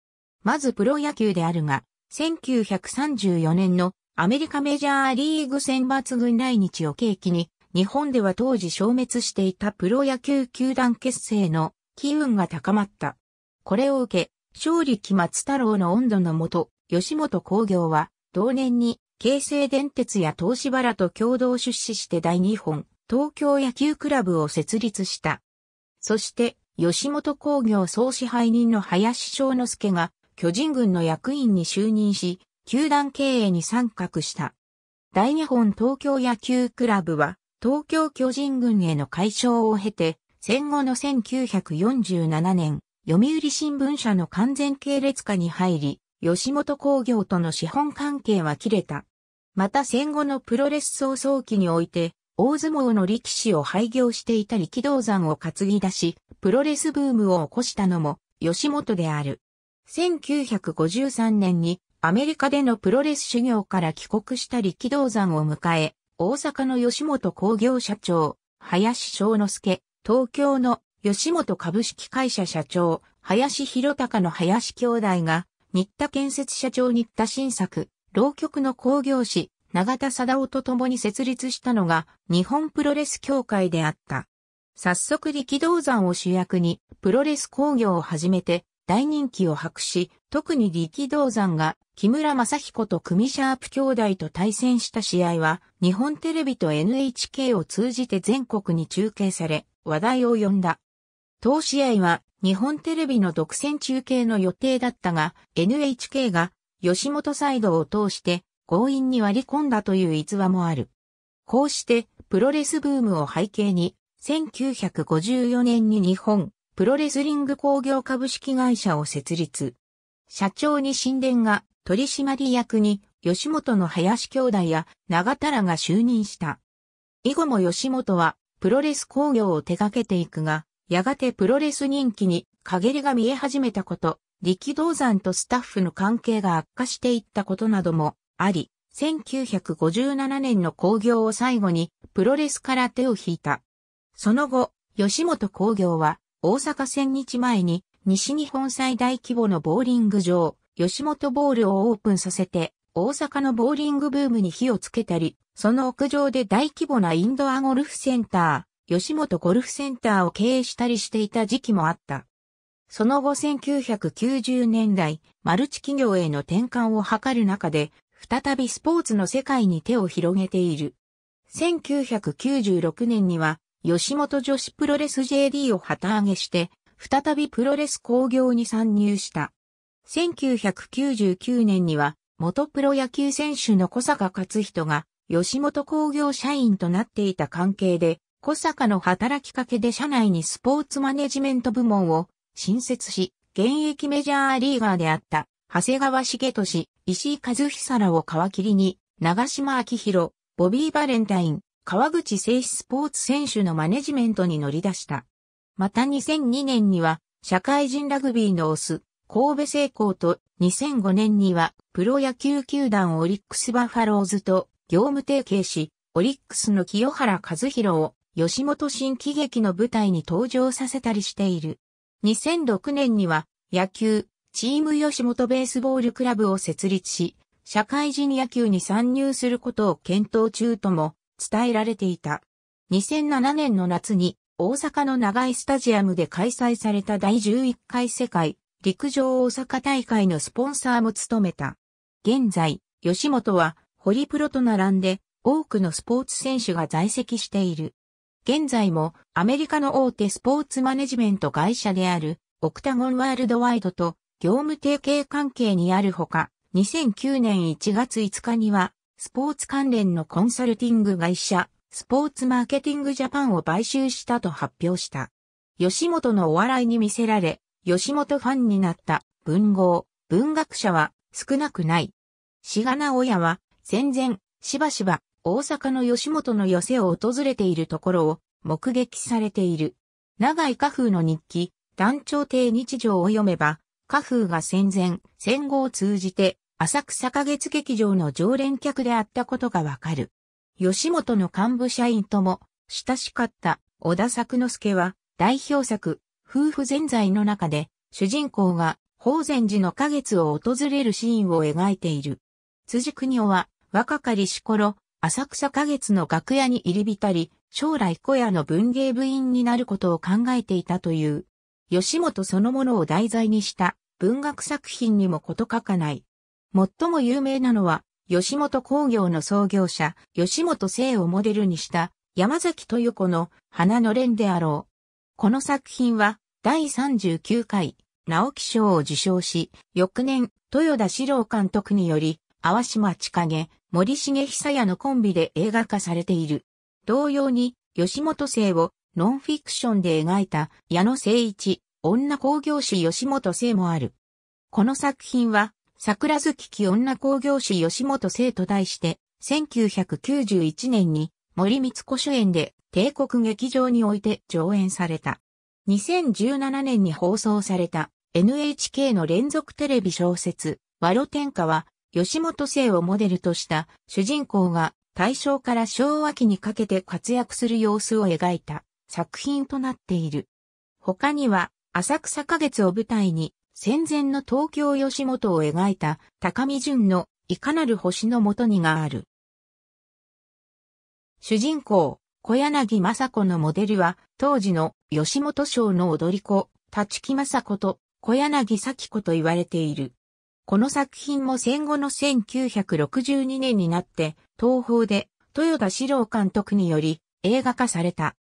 まずプロ野球であるが、1934年のアメリカメジャーリーグ選抜軍来日を契機に、日本では当時消滅していたプロ野球球団結成の機運が高まった。これを受け、勝利期松太郎の温度のもと、吉本工業は、同年に、京成電鉄や東芝らと共同出資して大日本、東京野球クラブを設立した。そして、吉本工業総支配人の林正之助が、巨人軍の役員に就任し、球団経営に参画した。大日本東京野球クラブは、東京巨人軍への解消を経て、戦後の1947年、読売新聞社の完全系列化に入り、吉本工業との資本関係は切れた。また戦後のプロレス創々期において、大相撲の力士を廃業していた力道山を担ぎ出し、プロレスブームを起こしたのも、吉本である。1953年にアメリカでのプロレス修行から帰国した力道山を迎え、大阪の吉本工業社長、林正之助、東京の吉本株式会社社長、林博隆の林兄弟が、新田建設社長新田新作、浪曲の工業師、永田貞夫と共に設立したのが、日本プロレス協会であった。早速力道山を主役に、プロレス工業を始めて、大人気を博し、特に力道山が木村正彦と組シャープ兄弟と対戦した試合は、日本テレビと NHK を通じて全国に中継され、話題を呼んだ。当試合は、日本テレビの独占中継の予定だったが、NHK が、吉本サイドを通して、強引に割り込んだという逸話もある。こうして、プロレスブームを背景に、1954年に日本、プロレスリング工業株式会社を設立。社長に神殿が取締役に吉本の林兄弟や長田らが就任した。以後も吉本はプロレス工業を手掛けていくが、やがてプロレス人気に陰りが見え始めたこと、力道山とスタッフの関係が悪化していったことなどもあり、1957年の興行を最後にプロレスから手を引いた。その後、吉本興業は大阪千日前に西日本最大規模のボーリング場、吉本ボールをオープンさせて、大阪のボーリングブームに火をつけたり、その屋上で大規模なインドアゴルフセンター、吉本ゴルフセンターを経営したりしていた時期もあった。その後1990年代、マルチ企業への転換を図る中で、再びスポーツの世界に手を広げている。1996年には、吉本女子プロレス JD を旗揚げして、再びプロレス工業に参入した。1999年には、元プロ野球選手の小坂勝人が、吉本工業社員となっていた関係で、小坂の働きかけで社内にスポーツマネジメント部門を新設し、現役メジャーリーガーであった、長谷川茂俊、石井和久らを皮切りに、長島昭弘、ボビー・バレンタイン、川口製紙スポーツ選手のマネジメントに乗り出した。また2002年には、社会人ラグビーのオス、神戸成功と2005年にはプロ野球球団オリックスバファローズと業務提携し、オリックスの清原和弘を吉本新喜劇の舞台に登場させたりしている。2006年には野球、チーム吉本ベースボールクラブを設立し、社会人野球に参入することを検討中とも伝えられていた。2007年の夏に大阪の長井スタジアムで開催された第11回世界陸上大阪大会のスポンサーも務めた。現在、吉本はホリプロと並んで多くのスポーツ選手が在籍している。現在もアメリカの大手スポーツマネジメント会社であるオクタゴンワールドワイドと業務提携関係にあるほか、2009年1月5日にはスポーツ関連のコンサルティング会社スポーツマーケティングジャパンを買収したと発表した。吉本のお笑いに見せられ、吉本ファンになった文豪、文学者は少なくない。しがな親は戦前、しばしば大阪の吉本の寄せを訪れているところを目撃されている。長井家風の日記、団長帝日常を読めば、家風が戦前、戦後を通じて、浅草花月劇場の常連客であったことがわかる。吉本の幹部社員とも親しかった小田作之助は代表作夫婦全在の中で主人公が宝禅寺の花月を訪れるシーンを描いている。辻国夫は若かりし頃浅草花月の楽屋に入り浸り将来小屋の文芸部員になることを考えていたという。吉本そのものを題材にした文学作品にもこと書かない。最も有名なのは吉本工業の創業者、吉本生をモデルにした山崎豊子の花の連であろう。この作品は第39回直木賞を受賞し、翌年豊田史郎監督により、淡島千景、森重久也のコンビで映画化されている。同様に、吉本生をノンフィクションで描いた矢野誠一、女工業士吉本生もある。この作品は桜月期女工業士吉本生と題して、1991年に森光子主演で帝国劇場において上演された。2017年に放送された NHK の連続テレビ小説、和ロ天下は、吉本生をモデルとした主人公が大正から昭和期にかけて活躍する様子を描いた作品となっている。他には、浅草花月を舞台に戦前の東京吉本を描いた高見淳のいかなる星のもとにがある。主人公、小柳正子のモデルは、当時の吉本賞の踊り子、立木正子と小柳咲子と言われている。この作品も戦後の1962年になって、東宝で豊田史郎監督により映画化された。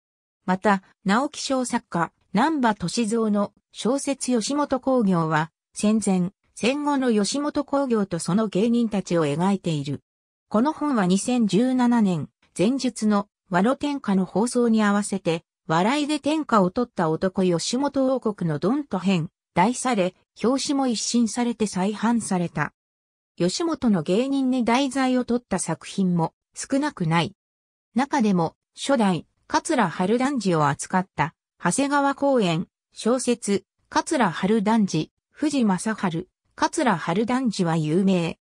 また、直木賞作家、南波敏三の小説吉本興業は、戦前、戦後の吉本興業とその芸人たちを描いている。この本は2017年、前述の和の天下の放送に合わせて、笑いで天下を取った男吉本王国のドンと編、題され、表紙も一新されて再販された。吉本の芸人に題材を取った作品も少なくない。中でも、初代、桂春団治を扱った長谷川公園、小説、桂春男児、藤正春、桂春男児は有名。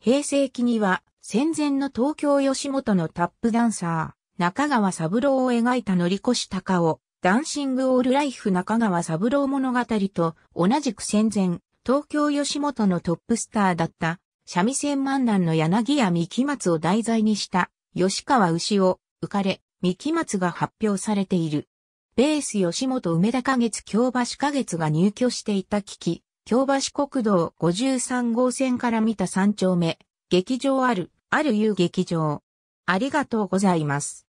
平成期には戦前の東京吉本のタップダンサー、中川三郎を描いた乗越高尾、ダンシングオールライフ中川三郎物語と同じく戦前、東京吉本のトップスターだった三味線漫談の柳谷三木松を題材にした、吉川牛を、浮かれ、三木松が発表されている。ベース吉本梅田花月京橋花月が入居していた危機、京橋国道53号線から見た3丁目、劇場ある、あるいう劇場。ありがとうございます。